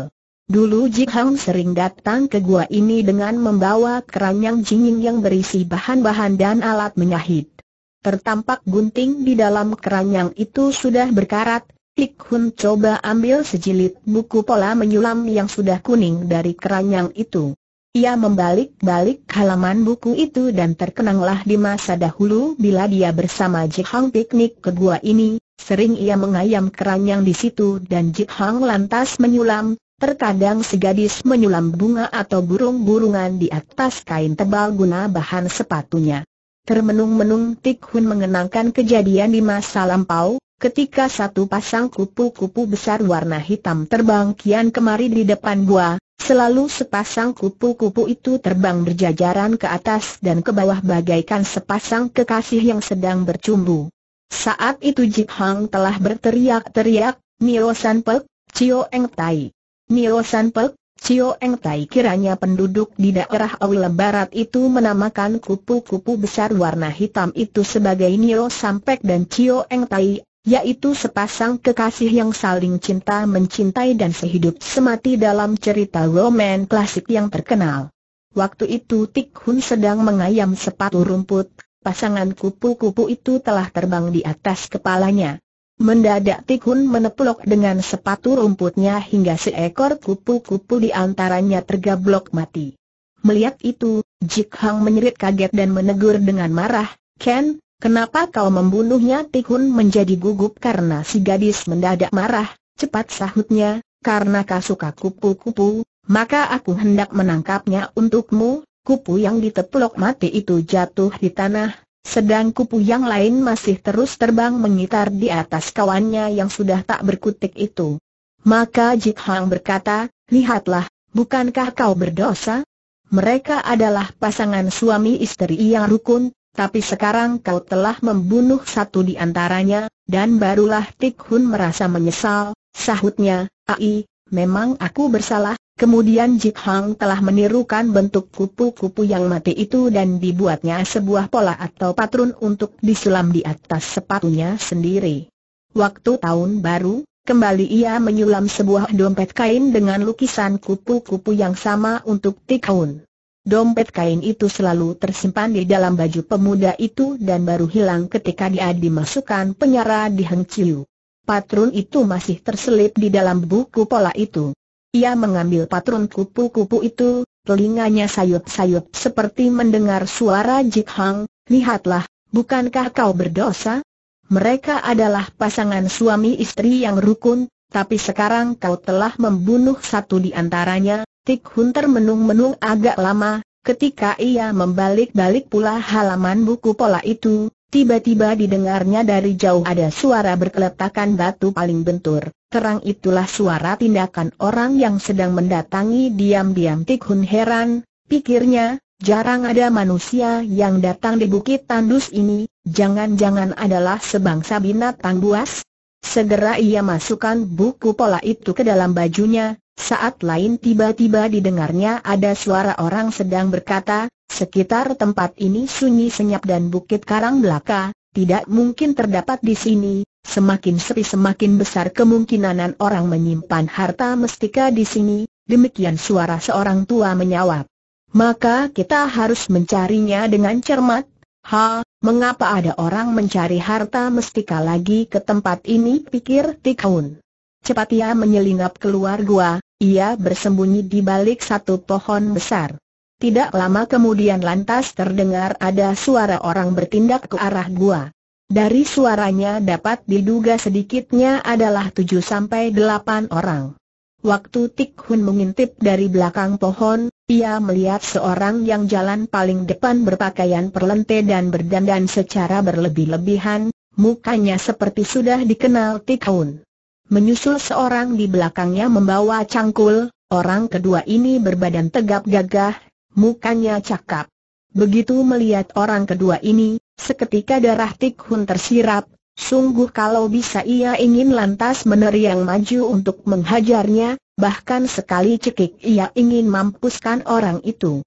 Dulu Ji Hang sering datang ke gua ini dengan membawa keranjang jingin yang berisi bahan-bahan dan alat menyahit. Tertampak gunting di dalam keranjang itu sudah berkarat, Lik Hun coba ambil sejilid buku pola menyulam yang sudah kuning dari keranjang itu. Ia membalik-balik halaman buku itu dan terkenanglah di masa dahulu bila dia bersama Jihang Hang piknik ke gua ini, sering ia mengayam keranjang di situ dan Jihang lantas menyulam, terkadang si gadis menyulam bunga atau burung-burungan di atas kain tebal guna bahan sepatunya. Termenung-menung Tik Hun mengenangkan kejadian di masa lampau, ketika satu pasang kupu-kupu besar warna hitam terbang kian kemari di depan gua, Selalu sepasang kupu-kupu itu terbang berjajaran ke atas dan ke bawah bagaikan sepasang kekasih yang sedang bercumbu. Saat itu Jip Hang telah berteriak-teriak, Nio San Pek, Chio Eng Tai. Nio San Pek, Chio Eng Tai kiranya penduduk di daerah Aula Barat itu menamakan kupu-kupu besar warna hitam itu sebagai Nio Sampek dan Cio Eng Tai yaitu sepasang kekasih yang saling cinta mencintai dan sehidup semati dalam cerita roman klasik yang terkenal. Waktu itu Tik Hun sedang mengayam sepatu rumput, pasangan kupu-kupu itu telah terbang di atas kepalanya. Mendadak Tik Hun meneplok dengan sepatu rumputnya hingga seekor kupu-kupu di antaranya tergablok mati. Melihat itu, Jik Hang menyerit kaget dan menegur dengan marah, Ken, Kenapa kau membunuhnya? Tihun menjadi gugup karena si gadis mendadak marah, cepat sahutnya, karena kau suka kupu-kupu, maka aku hendak menangkapnya untukmu, kupu yang diteplok mati itu jatuh di tanah, sedang kupu yang lain masih terus terbang mengitar di atas kawannya yang sudah tak berkutik itu. Maka Jit Hang berkata, lihatlah, bukankah kau berdosa? Mereka adalah pasangan suami istri yang rukun, tapi sekarang kau telah membunuh satu di antaranya, dan barulah Tik Hun merasa menyesal, sahutnya, Ai, memang aku bersalah, kemudian Jik Hang telah menirukan bentuk kupu-kupu yang mati itu dan dibuatnya sebuah pola atau patron untuk disulam di atas sepatunya sendiri. Waktu tahun baru, kembali ia menyulam sebuah dompet kain dengan lukisan kupu-kupu yang sama untuk Tik Hun. Dompet kain itu selalu tersimpan di dalam baju pemuda itu dan baru hilang ketika dia dimasukkan penyara di Heng Chiu. Patron itu masih terselip di dalam buku pola itu. Ia mengambil patron kupu-kupu itu, telinganya sayup-sayup seperti mendengar suara Jik Hang, lihatlah, bukankah kau berdosa? Mereka adalah pasangan suami istri yang rukun, tapi sekarang kau telah membunuh satu di antaranya, Tik Hunter menung-menung agak lama, ketika ia membalik-balik pula halaman buku pola itu, tiba-tiba didengarnya dari jauh ada suara berkeletakan batu paling bentur. Terang itulah suara tindakan orang yang sedang mendatangi diam-diam Tik Hun heran, pikirnya, Jarang ada manusia yang datang di bukit tandus ini, jangan-jangan adalah sebangsa binatang buas? Segera ia masukkan buku pola itu ke dalam bajunya, saat lain tiba-tiba didengarnya ada suara orang sedang berkata, sekitar tempat ini sunyi senyap dan bukit karang belaka, tidak mungkin terdapat di sini, semakin sepi semakin besar kemungkinan orang menyimpan harta mestika di sini, demikian suara seorang tua menyawab. Maka kita harus mencarinya dengan cermat, ha, mengapa ada orang mencari harta mestika lagi ke tempat ini pikir Tikaun. Cepat ia menyelinap keluar gua, ia bersembunyi di balik satu pohon besar. Tidak lama kemudian lantas terdengar ada suara orang bertindak ke arah gua. Dari suaranya dapat diduga sedikitnya adalah 7 sampai 8 orang. Waktu Tik Hun mengintip dari belakang pohon, ia melihat seorang yang jalan paling depan berpakaian perlente dan berdandan secara berlebih-lebihan, mukanya seperti sudah dikenal Tik Hun. Menyusul seorang di belakangnya membawa cangkul, orang kedua ini berbadan tegap gagah, mukanya cakap. Begitu melihat orang kedua ini, seketika darah Tik Hun tersirap, sungguh kalau bisa ia ingin lantas meneriang maju untuk menghajarnya, bahkan sekali cekik ia ingin mampuskan orang itu.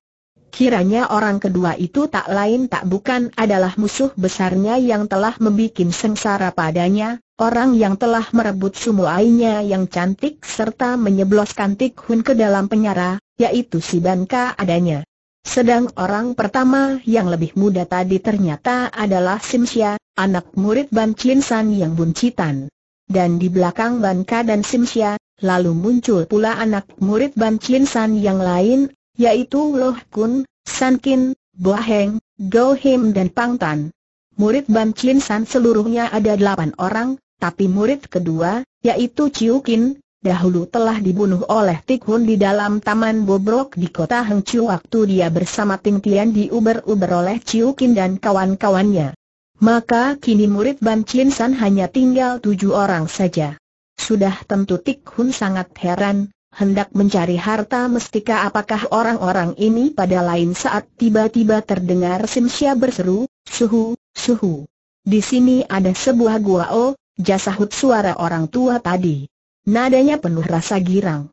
Kiranya orang kedua itu tak lain tak bukan adalah musuh besarnya yang telah membuat sengsara padanya, Orang yang telah merebut ainya yang cantik serta menyebloskan Tik Hun ke dalam penyara, yaitu si Banka adanya. Sedang orang pertama yang lebih muda tadi ternyata adalah Simsia, anak murid Ban Chin San yang buncitan. Dan di belakang Banka dan Simsia, lalu muncul pula anak murid Ban Chin San yang lain, yaitu Loh Kun, San Kin, Bo Heng, Go Him dan Pang Tan. Murid Ban Chin San seluruhnya ada delapan orang, tapi murid kedua, yaitu Kin, dahulu telah dibunuh oleh Hun di dalam taman bobrok di kota Chiu waktu dia bersama Ting Tian diuber-uber oleh Kin dan kawan-kawannya. Maka kini murid Ban Chin San hanya tinggal tujuh orang saja. Sudah tentu Tik Hun sangat heran, hendak mencari harta mestika apakah orang-orang ini pada lain saat tiba-tiba terdengar Sim Xia berseru, suhu, suhu. Di sini ada sebuah gua oh, jasahut suara orang tua tadi. Nadanya penuh rasa girang.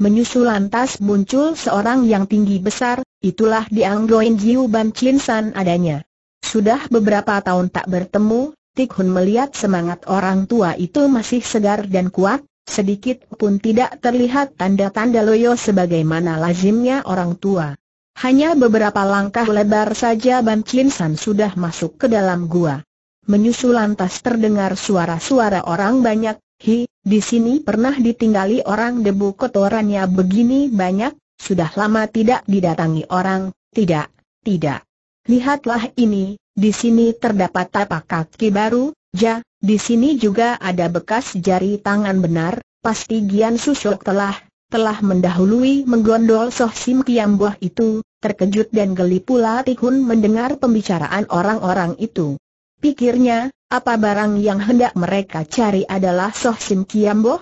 Menyusul lantas muncul seorang yang tinggi besar, itulah dianggoin Jiu Ban Chin San adanya. Sudah beberapa tahun tak bertemu, Tik Hun melihat semangat orang tua itu masih segar dan kuat, sedikit pun tidak terlihat tanda-tanda loyo sebagaimana lazimnya orang tua. Hanya beberapa langkah lebar saja Ban Chin San sudah masuk ke dalam gua menyusul lantas terdengar suara-suara orang banyak, hi, di sini pernah ditinggali orang debu kotorannya begini banyak, sudah lama tidak didatangi orang, tidak, tidak. Lihatlah ini, di sini terdapat tapak kaki baru, ja, di sini juga ada bekas jari tangan benar, pasti Gian Susok telah, telah mendahului menggondol Soh Sim buah itu, terkejut dan geli pula Tikhun mendengar pembicaraan orang-orang itu. Pikirnya, apa barang yang hendak mereka cari adalah Soh Sim Boh?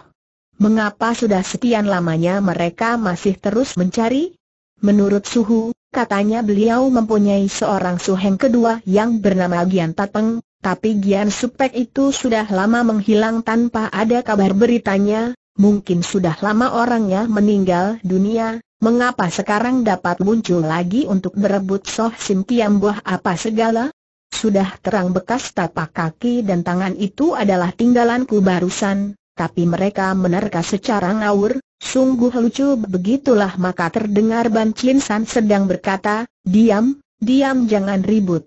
Mengapa sudah sekian lamanya mereka masih terus mencari? Menurut Suhu, katanya beliau mempunyai seorang suheng kedua yang bernama Gian Tateng, tapi Gian Supek itu sudah lama menghilang tanpa ada kabar beritanya, mungkin sudah lama orangnya meninggal dunia, mengapa sekarang dapat muncul lagi untuk berebut Soh Sim Boh apa segala? Sudah terang bekas tapak kaki dan tangan itu adalah tinggalanku barusan, tapi mereka menerka secara ngawur, sungguh lucu begitulah maka terdengar Ban Chin San sedang berkata, diam, diam jangan ribut.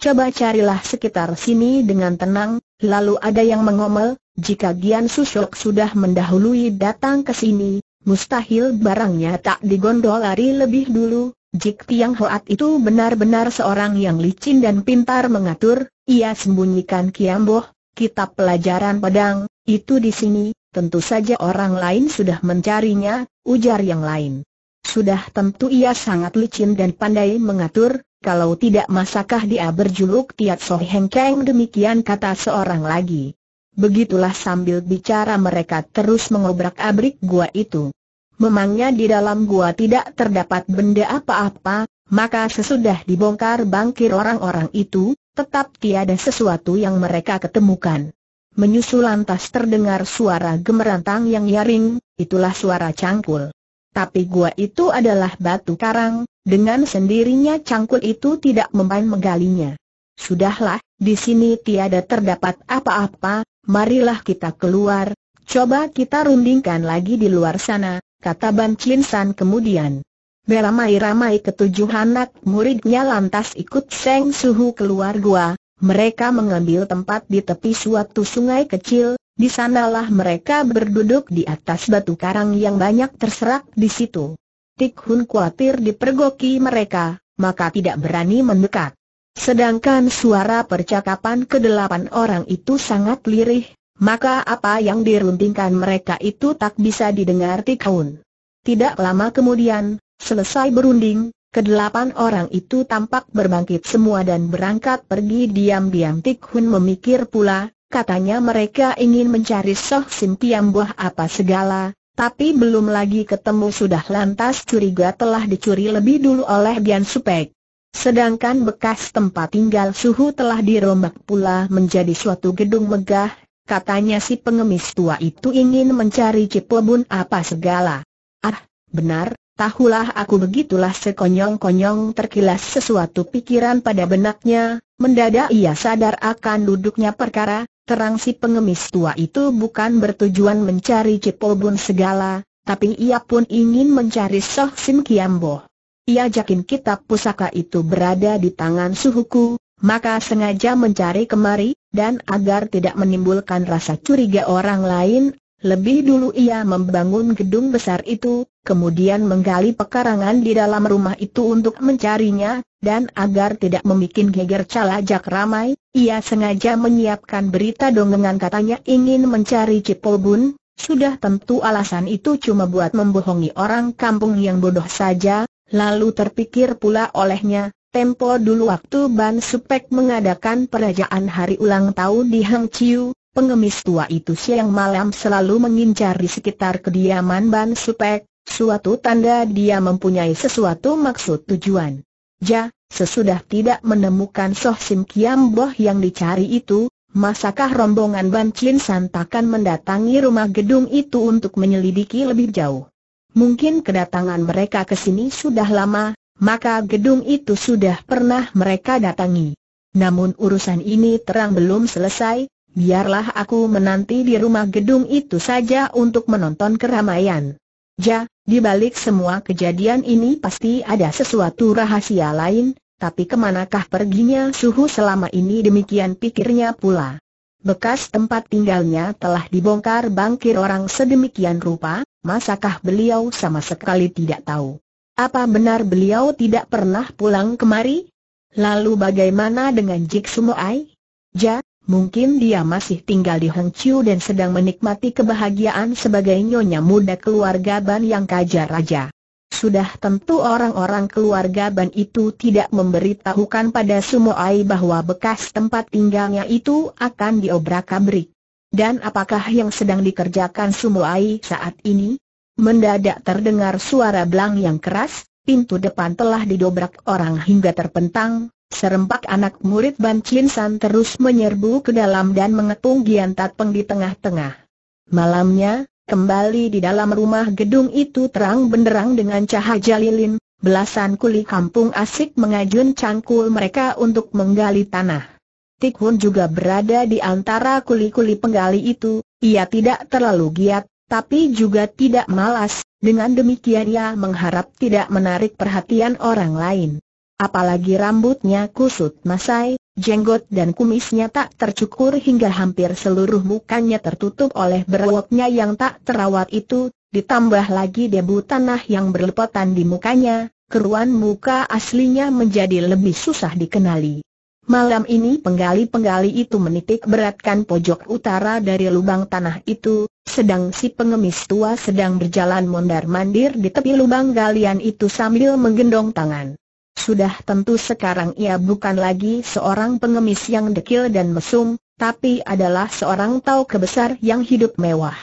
Coba carilah sekitar sini dengan tenang, lalu ada yang mengomel, jika Gian Susok sudah mendahului datang ke sini, mustahil barangnya tak digondol lari lebih dulu, Jik Tiang Hoat itu benar-benar seorang yang licin dan pintar mengatur, ia sembunyikan Kiamboh, kitab pelajaran pedang, itu di sini, tentu saja orang lain sudah mencarinya, ujar yang lain. Sudah tentu ia sangat licin dan pandai mengatur, kalau tidak masakah dia berjuluk Tiat soh Heng Keng demikian kata seorang lagi. Begitulah sambil bicara mereka terus mengobrak-abrik gua itu memangnya di dalam gua tidak terdapat benda apa-apa, maka sesudah dibongkar bangkir orang-orang itu, tetap tiada sesuatu yang mereka ketemukan. Menyusul lantas terdengar suara gemerantang yang nyaring, itulah suara cangkul. Tapi gua itu adalah batu karang, dengan sendirinya cangkul itu tidak mempan menggalinya. Sudahlah, di sini tiada terdapat apa-apa, marilah kita keluar, coba kita rundingkan lagi di luar sana, kata Ban Chin San kemudian. Beramai-ramai ketujuh anak muridnya lantas ikut Seng Suhu keluar gua, mereka mengambil tempat di tepi suatu sungai kecil, di sanalah mereka berduduk di atas batu karang yang banyak terserak di situ. Tik Hun khawatir dipergoki mereka, maka tidak berani mendekat. Sedangkan suara percakapan kedelapan orang itu sangat lirih, maka apa yang dirundingkan mereka itu tak bisa didengar Tikaun. Tidak lama kemudian, selesai berunding, kedelapan orang itu tampak berbangkit semua dan berangkat pergi diam-diam Tikhun memikir pula, katanya mereka ingin mencari Soh Sim buah apa segala, tapi belum lagi ketemu sudah lantas curiga telah dicuri lebih dulu oleh Bian Supek. Sedangkan bekas tempat tinggal Suhu telah dirombak pula menjadi suatu gedung megah Katanya si pengemis tua itu ingin mencari cipobun apa segala. Ah, benar, tahulah aku begitulah sekonyong-konyong terkilas sesuatu pikiran pada benaknya, mendadak ia sadar akan duduknya perkara, terang si pengemis tua itu bukan bertujuan mencari cipobun segala, tapi ia pun ingin mencari Soh Sim Kiambo. Ia yakin kitab pusaka itu berada di tangan suhuku, maka sengaja mencari kemari, dan agar tidak menimbulkan rasa curiga orang lain, lebih dulu ia membangun gedung besar itu, kemudian menggali pekarangan di dalam rumah itu untuk mencarinya, dan agar tidak membuat geger calajak ramai, ia sengaja menyiapkan berita dongengan katanya ingin mencari Cipolbun, sudah tentu alasan itu cuma buat membohongi orang kampung yang bodoh saja, lalu terpikir pula olehnya, Tempo dulu waktu Ban Supek mengadakan perayaan hari ulang tahun di Hang Chiu, pengemis tua itu siang malam selalu mengincar di sekitar kediaman Ban Supek, suatu tanda dia mempunyai sesuatu maksud tujuan. Ja, sesudah tidak menemukan Soh Sim Kiam Boh yang dicari itu, masakah rombongan Ban Chin San takkan mendatangi rumah gedung itu untuk menyelidiki lebih jauh? Mungkin kedatangan mereka ke sini sudah lama, maka gedung itu sudah pernah mereka datangi. Namun urusan ini terang belum selesai, biarlah aku menanti di rumah gedung itu saja untuk menonton keramaian. Ja, di balik semua kejadian ini pasti ada sesuatu rahasia lain, tapi kemanakah perginya suhu selama ini demikian pikirnya pula. Bekas tempat tinggalnya telah dibongkar bangkir orang sedemikian rupa, masakah beliau sama sekali tidak tahu. Apa benar beliau tidak pernah pulang kemari? Lalu bagaimana dengan Jik Sumoai? Ja, mungkin dia masih tinggal di Heng Chiu dan sedang menikmati kebahagiaan sebagai nyonya muda keluarga Ban yang kajar raja. Sudah tentu orang-orang keluarga Ban itu tidak memberitahukan pada Sumoai bahwa bekas tempat tinggalnya itu akan diobrak-abrik. Dan apakah yang sedang dikerjakan Sumoai saat ini? Mendadak terdengar suara belang yang keras, pintu depan telah didobrak orang hingga terpentang, serempak anak murid Ban Chin San terus menyerbu ke dalam dan mengepung Gian Tat Peng di tengah-tengah. Malamnya, kembali di dalam rumah gedung itu terang benderang dengan cahaya lilin, belasan kuli kampung asik mengajun cangkul mereka untuk menggali tanah. Tik juga berada di antara kuli-kuli penggali itu, ia tidak terlalu giat, tapi juga tidak malas, dengan demikian ia mengharap tidak menarik perhatian orang lain. Apalagi rambutnya kusut masai, jenggot dan kumisnya tak tercukur hingga hampir seluruh mukanya tertutup oleh berwoknya yang tak terawat itu, ditambah lagi debu tanah yang berlepotan di mukanya, keruan muka aslinya menjadi lebih susah dikenali. Malam ini penggali-penggali itu menitik beratkan pojok utara dari lubang tanah itu, sedang si pengemis tua sedang berjalan mondar-mandir di tepi lubang galian itu sambil menggendong tangan. Sudah tentu sekarang ia bukan lagi seorang pengemis yang dekil dan mesum, tapi adalah seorang tau kebesar yang hidup mewah.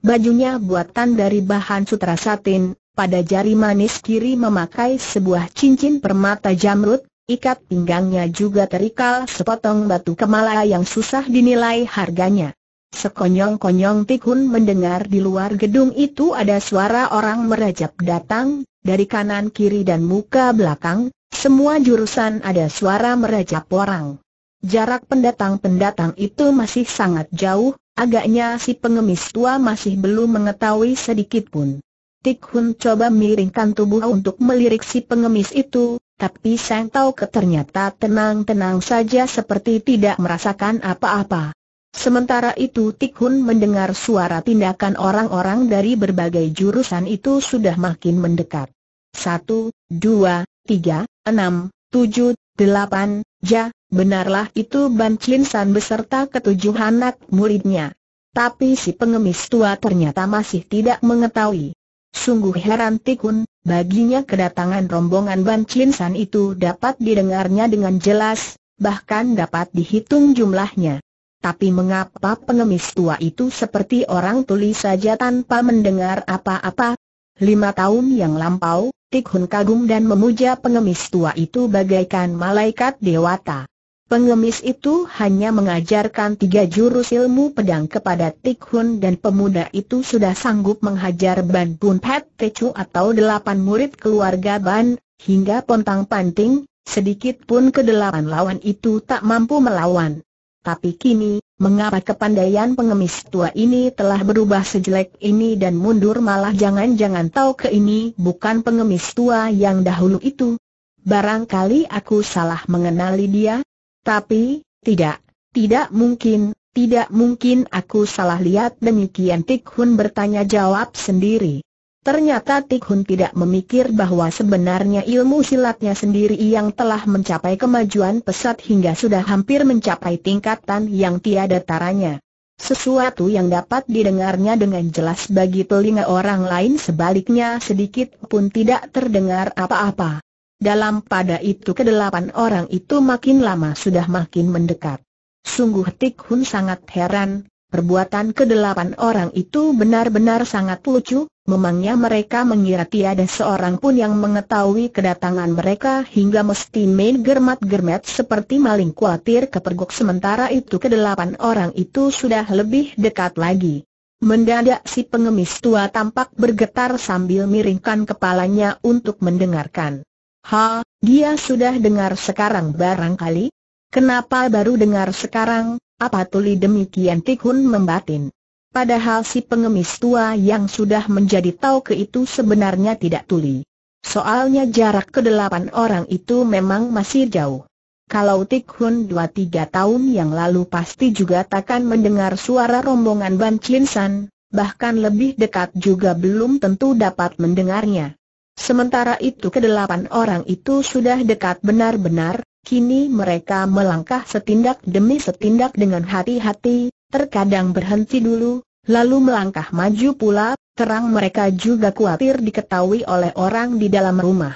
Bajunya buatan dari bahan sutra satin, pada jari manis kiri memakai sebuah cincin permata jamrut, ikat pinggangnya juga terikal sepotong batu kemala yang susah dinilai harganya. Sekonyong-konyong Tikhun mendengar di luar gedung itu ada suara orang merajap datang, dari kanan kiri dan muka belakang, semua jurusan ada suara merajap orang. Jarak pendatang-pendatang itu masih sangat jauh, agaknya si pengemis tua masih belum mengetahui sedikit pun. Tik coba miringkan tubuh untuk melirik si pengemis itu, tapi Sang tahu ternyata tenang-tenang saja seperti tidak merasakan apa-apa. Sementara itu Tikhun mendengar suara tindakan orang-orang dari berbagai jurusan itu sudah makin mendekat. Satu, dua, tiga, enam, tujuh, delapan, ja, benarlah itu Ban Chin San beserta ketujuh anak muridnya. Tapi si pengemis tua ternyata masih tidak mengetahui. Sungguh heran Tikhun, baginya kedatangan rombongan Ban Chin San itu dapat didengarnya dengan jelas, bahkan dapat dihitung jumlahnya. Tapi mengapa pengemis tua itu seperti orang tuli saja tanpa mendengar apa-apa? Lima tahun yang lampau, Tik kagum dan memuja pengemis tua itu bagaikan malaikat dewata. Pengemis itu hanya mengajarkan tiga jurus ilmu pedang kepada Tik dan pemuda itu sudah sanggup menghajar Ban Bun Pet Tecu atau delapan murid keluarga Ban, hingga pontang panting, sedikit pun kedelapan lawan itu tak mampu melawan. Tapi kini, mengapa kepandaian pengemis tua ini telah berubah sejelek ini dan mundur malah jangan-jangan tahu ke ini bukan pengemis tua yang dahulu itu. Barangkali aku salah mengenali dia? Tapi, tidak, tidak mungkin, tidak mungkin aku salah lihat demikian Tik Hun bertanya jawab sendiri. Ternyata Tik Hun tidak memikir bahwa sebenarnya ilmu silatnya sendiri yang telah mencapai kemajuan pesat hingga sudah hampir mencapai tingkatan yang tiada taranya. Sesuatu yang dapat didengarnya dengan jelas bagi telinga orang lain sebaliknya sedikit pun tidak terdengar apa-apa. Dalam pada itu kedelapan orang itu makin lama sudah makin mendekat. Sungguh Tik Hun sangat heran, Perbuatan kedelapan orang itu benar-benar sangat lucu, memangnya mereka mengira tiada seorang pun yang mengetahui kedatangan mereka hingga mesti main germat-germat seperti maling khawatir kepergok sementara itu kedelapan orang itu sudah lebih dekat lagi. Mendadak si pengemis tua tampak bergetar sambil miringkan kepalanya untuk mendengarkan. Ha, dia sudah dengar sekarang barangkali? Kenapa baru dengar sekarang? Apa tuli demikian Tikhun membatin? Padahal si pengemis tua yang sudah menjadi tahu ke itu sebenarnya tidak tuli. Soalnya jarak kedelapan orang itu memang masih jauh. Kalau Tikhun dua tiga tahun yang lalu pasti juga takkan mendengar suara rombongan Ban San, bahkan lebih dekat juga belum tentu dapat mendengarnya. Sementara itu kedelapan orang itu sudah dekat benar-benar, Kini mereka melangkah setindak demi setindak dengan hati-hati, terkadang berhenti dulu, lalu melangkah maju pula, terang mereka juga khawatir diketahui oleh orang di dalam rumah.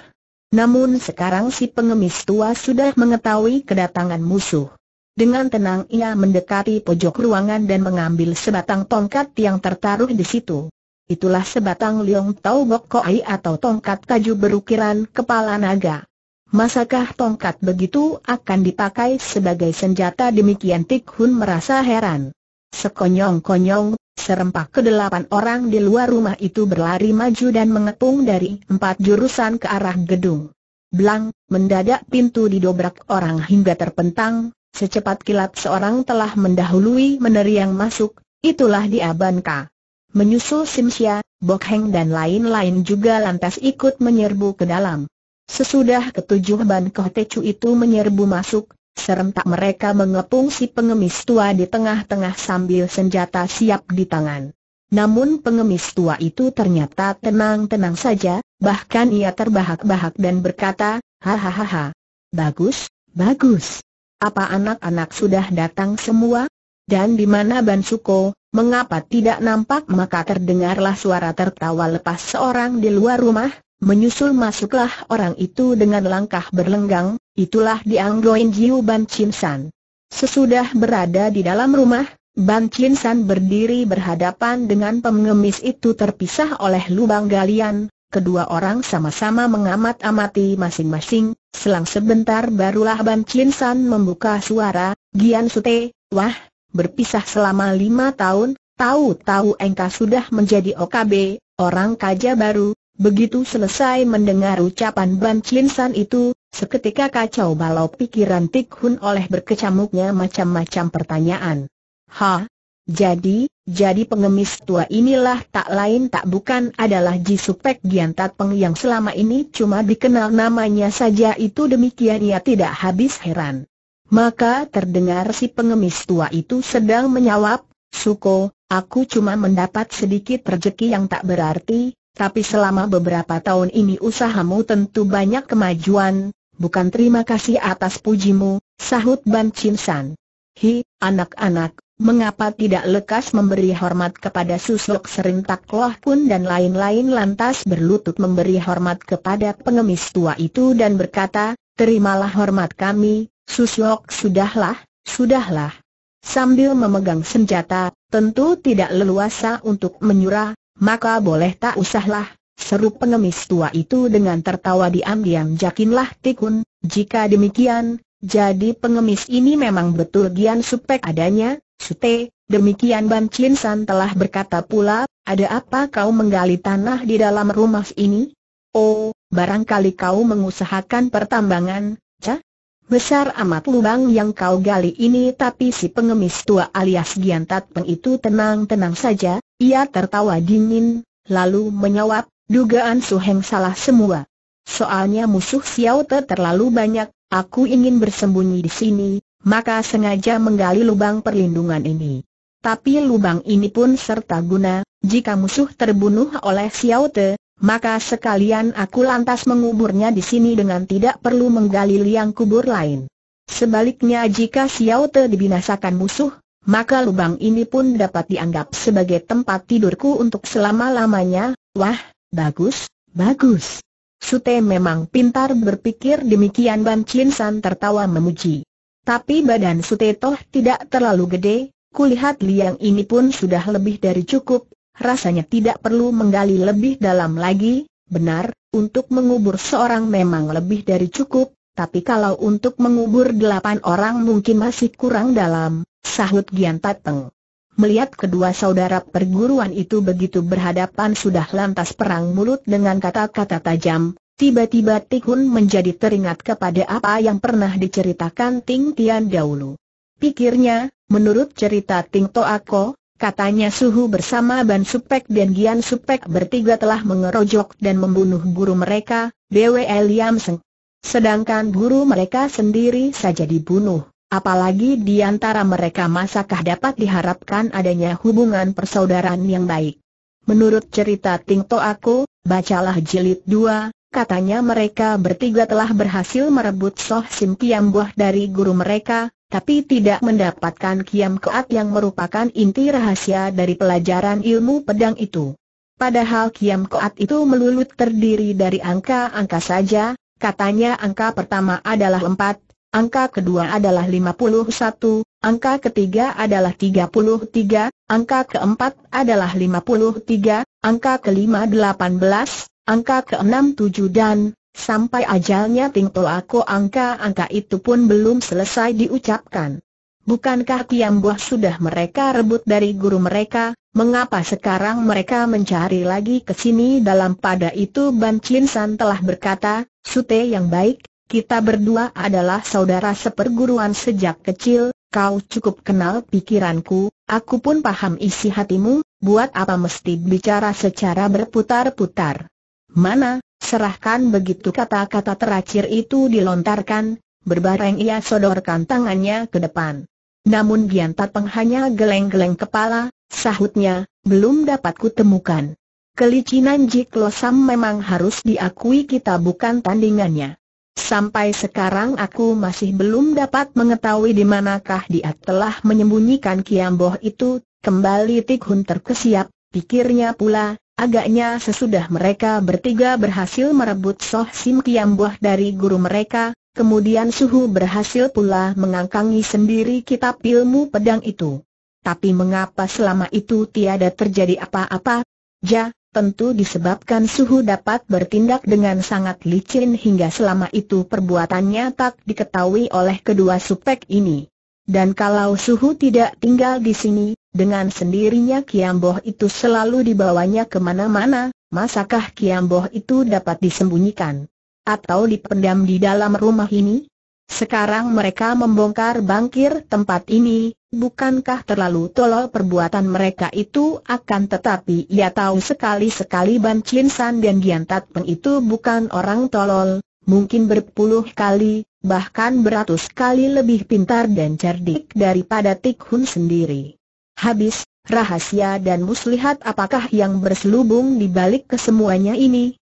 Namun sekarang si pengemis tua sudah mengetahui kedatangan musuh. Dengan tenang ia mendekati pojok ruangan dan mengambil sebatang tongkat yang tertaruh di situ. Itulah sebatang liong tau bok koi atau tongkat kaju berukiran kepala naga. Masakah tongkat begitu akan dipakai sebagai senjata demikian Tik Hun merasa heran. Sekonyong-konyong, serempak kedelapan orang di luar rumah itu berlari maju dan mengepung dari empat jurusan ke arah gedung. Blang, mendadak pintu didobrak orang hingga terpentang, secepat kilat seorang telah mendahului meneriang masuk, itulah dia Ban Menyusul Simsia, Bokheng dan lain-lain juga lantas ikut menyerbu ke dalam. Sesudah ketujuh Ban Kohtecu itu menyerbu masuk, serentak mereka mengepung si pengemis tua di tengah-tengah sambil senjata siap di tangan. Namun pengemis tua itu ternyata tenang-tenang saja, bahkan ia terbahak-bahak dan berkata, Hahaha, bagus, bagus. Apa anak-anak sudah datang semua? Dan di mana Bansuko, mengapa tidak nampak maka terdengarlah suara tertawa lepas seorang di luar rumah, Menyusul masuklah orang itu dengan langkah berlenggang, itulah dianggoin Jiu Ban Chin San. Sesudah berada di dalam rumah, Ban Chin San berdiri berhadapan dengan pengemis itu terpisah oleh lubang galian, kedua orang sama-sama mengamat-amati masing-masing, selang sebentar barulah Ban Chin San membuka suara, Gian Sute, wah, berpisah selama lima tahun, tahu-tahu engkau sudah menjadi OKB, orang kaja baru, Begitu selesai mendengar ucapan Ban Chin San itu, seketika kacau balau pikiran Tik Hun oleh berkecamuknya macam-macam pertanyaan. Ha? Jadi, jadi pengemis tua inilah tak lain tak bukan adalah Ji Supek Gian Tatpeng yang selama ini cuma dikenal namanya saja itu demikian ia tidak habis heran. Maka terdengar si pengemis tua itu sedang menyawab, Suko, aku cuma mendapat sedikit rezeki yang tak berarti, tapi selama beberapa tahun ini usahamu tentu banyak kemajuan, bukan terima kasih atas pujimu, sahut Ban Chin San. Hi, anak-anak, mengapa tidak lekas memberi hormat kepada susuk serintak loh pun dan lain-lain lantas berlutut memberi hormat kepada pengemis tua itu dan berkata, terimalah hormat kami, susuk sudahlah, sudahlah. Sambil memegang senjata, tentu tidak leluasa untuk menyurah, maka boleh tak usahlah, seru pengemis tua itu dengan tertawa diam-diam jakinlah Tikun, jika demikian, jadi pengemis ini memang betul Gian Supek adanya, Sute, demikian Ban Chin San telah berkata pula, ada apa kau menggali tanah di dalam rumah ini? Oh, barangkali kau mengusahakan pertambangan, cah? Besar amat lubang yang kau gali ini tapi si pengemis tua alias Giantat Peng itu tenang-tenang saja, ia tertawa dingin, lalu menyawab, dugaan Su Heng salah semua. Soalnya musuh Xiao Te terlalu banyak, aku ingin bersembunyi di sini, maka sengaja menggali lubang perlindungan ini. Tapi lubang ini pun serta guna, jika musuh terbunuh oleh Xiao Te, maka sekalian aku lantas menguburnya di sini dengan tidak perlu menggali liang kubur lain. Sebaliknya jika Xiao Te dibinasakan musuh, maka lubang ini pun dapat dianggap sebagai tempat tidurku untuk selama-lamanya. Wah, bagus, bagus. Sute memang pintar berpikir demikian Ban Chin San tertawa memuji. Tapi badan Sute toh tidak terlalu gede, kulihat liang ini pun sudah lebih dari cukup, rasanya tidak perlu menggali lebih dalam lagi, benar, untuk mengubur seorang memang lebih dari cukup, tapi kalau untuk mengubur delapan orang mungkin masih kurang dalam, sahut Gian Tateng. Melihat kedua saudara perguruan itu begitu berhadapan sudah lantas perang mulut dengan kata-kata tajam, tiba-tiba Tikun menjadi teringat kepada apa yang pernah diceritakan Ting Tian dahulu. Pikirnya, menurut cerita Ting Toako, katanya Suhu bersama Ban Supek dan Gian Supek bertiga telah mengerojok dan membunuh guru mereka, Dewe Liam Seng. Sedangkan guru mereka sendiri saja dibunuh. Apalagi di antara mereka masakah dapat diharapkan adanya hubungan persaudaraan yang baik. Menurut cerita To aku, bacalah jilid dua, katanya mereka bertiga telah berhasil merebut Soh Sim Kiam Buah dari guru mereka, tapi tidak mendapatkan Kiam Keat yang merupakan inti rahasia dari pelajaran ilmu pedang itu. Padahal Kiam Koat itu melulut terdiri dari angka-angka saja, Katanya angka pertama adalah 4, angka kedua adalah 51, angka ketiga adalah 33, angka keempat adalah 53, angka kelima 18, angka keenam 7 dan sampai ajalnya tingtul aku angka-angka itu pun belum selesai diucapkan. Bukankah buah sudah mereka rebut dari guru mereka, Mengapa sekarang mereka mencari lagi ke sini dalam pada itu Ban Chin San telah berkata, Sute yang baik, kita berdua adalah saudara seperguruan sejak kecil, kau cukup kenal pikiranku, aku pun paham isi hatimu, buat apa mesti bicara secara berputar-putar. Mana, serahkan begitu kata-kata terakhir itu dilontarkan, berbareng ia sodorkan tangannya ke depan. Namun Bian penghanya hanya geleng-geleng kepala, sahutnya, belum dapat kutemukan kelicinan Jik Losam memang harus diakui kita bukan tandingannya. Sampai sekarang aku masih belum dapat mengetahui di manakah dia telah menyembunyikan Kiamboh itu, kembali Tik Hun terkesiap, pikirnya pula, agaknya sesudah mereka bertiga berhasil merebut Soh Sim Kiamboh dari guru mereka, kemudian Suhu berhasil pula mengangkangi sendiri kitab ilmu pedang itu. Tapi mengapa selama itu tiada terjadi apa-apa? Ja, tentu disebabkan suhu dapat bertindak dengan sangat licin hingga selama itu perbuatannya tak diketahui oleh kedua supek ini. Dan kalau suhu tidak tinggal di sini, dengan sendirinya Kiamboh itu selalu dibawanya kemana-mana, masakah Kiamboh itu dapat disembunyikan? Atau dipendam di dalam rumah ini? Sekarang mereka membongkar bangkir tempat ini, bukankah terlalu tolol perbuatan mereka itu akan tetapi ia tahu sekali-sekali Ban Chin San dan Gian Tat Peng itu bukan orang tolol, mungkin berpuluh kali, bahkan beratus kali lebih pintar dan cerdik daripada Tik Hun sendiri. Habis, rahasia dan muslihat apakah yang berselubung di balik kesemuanya ini?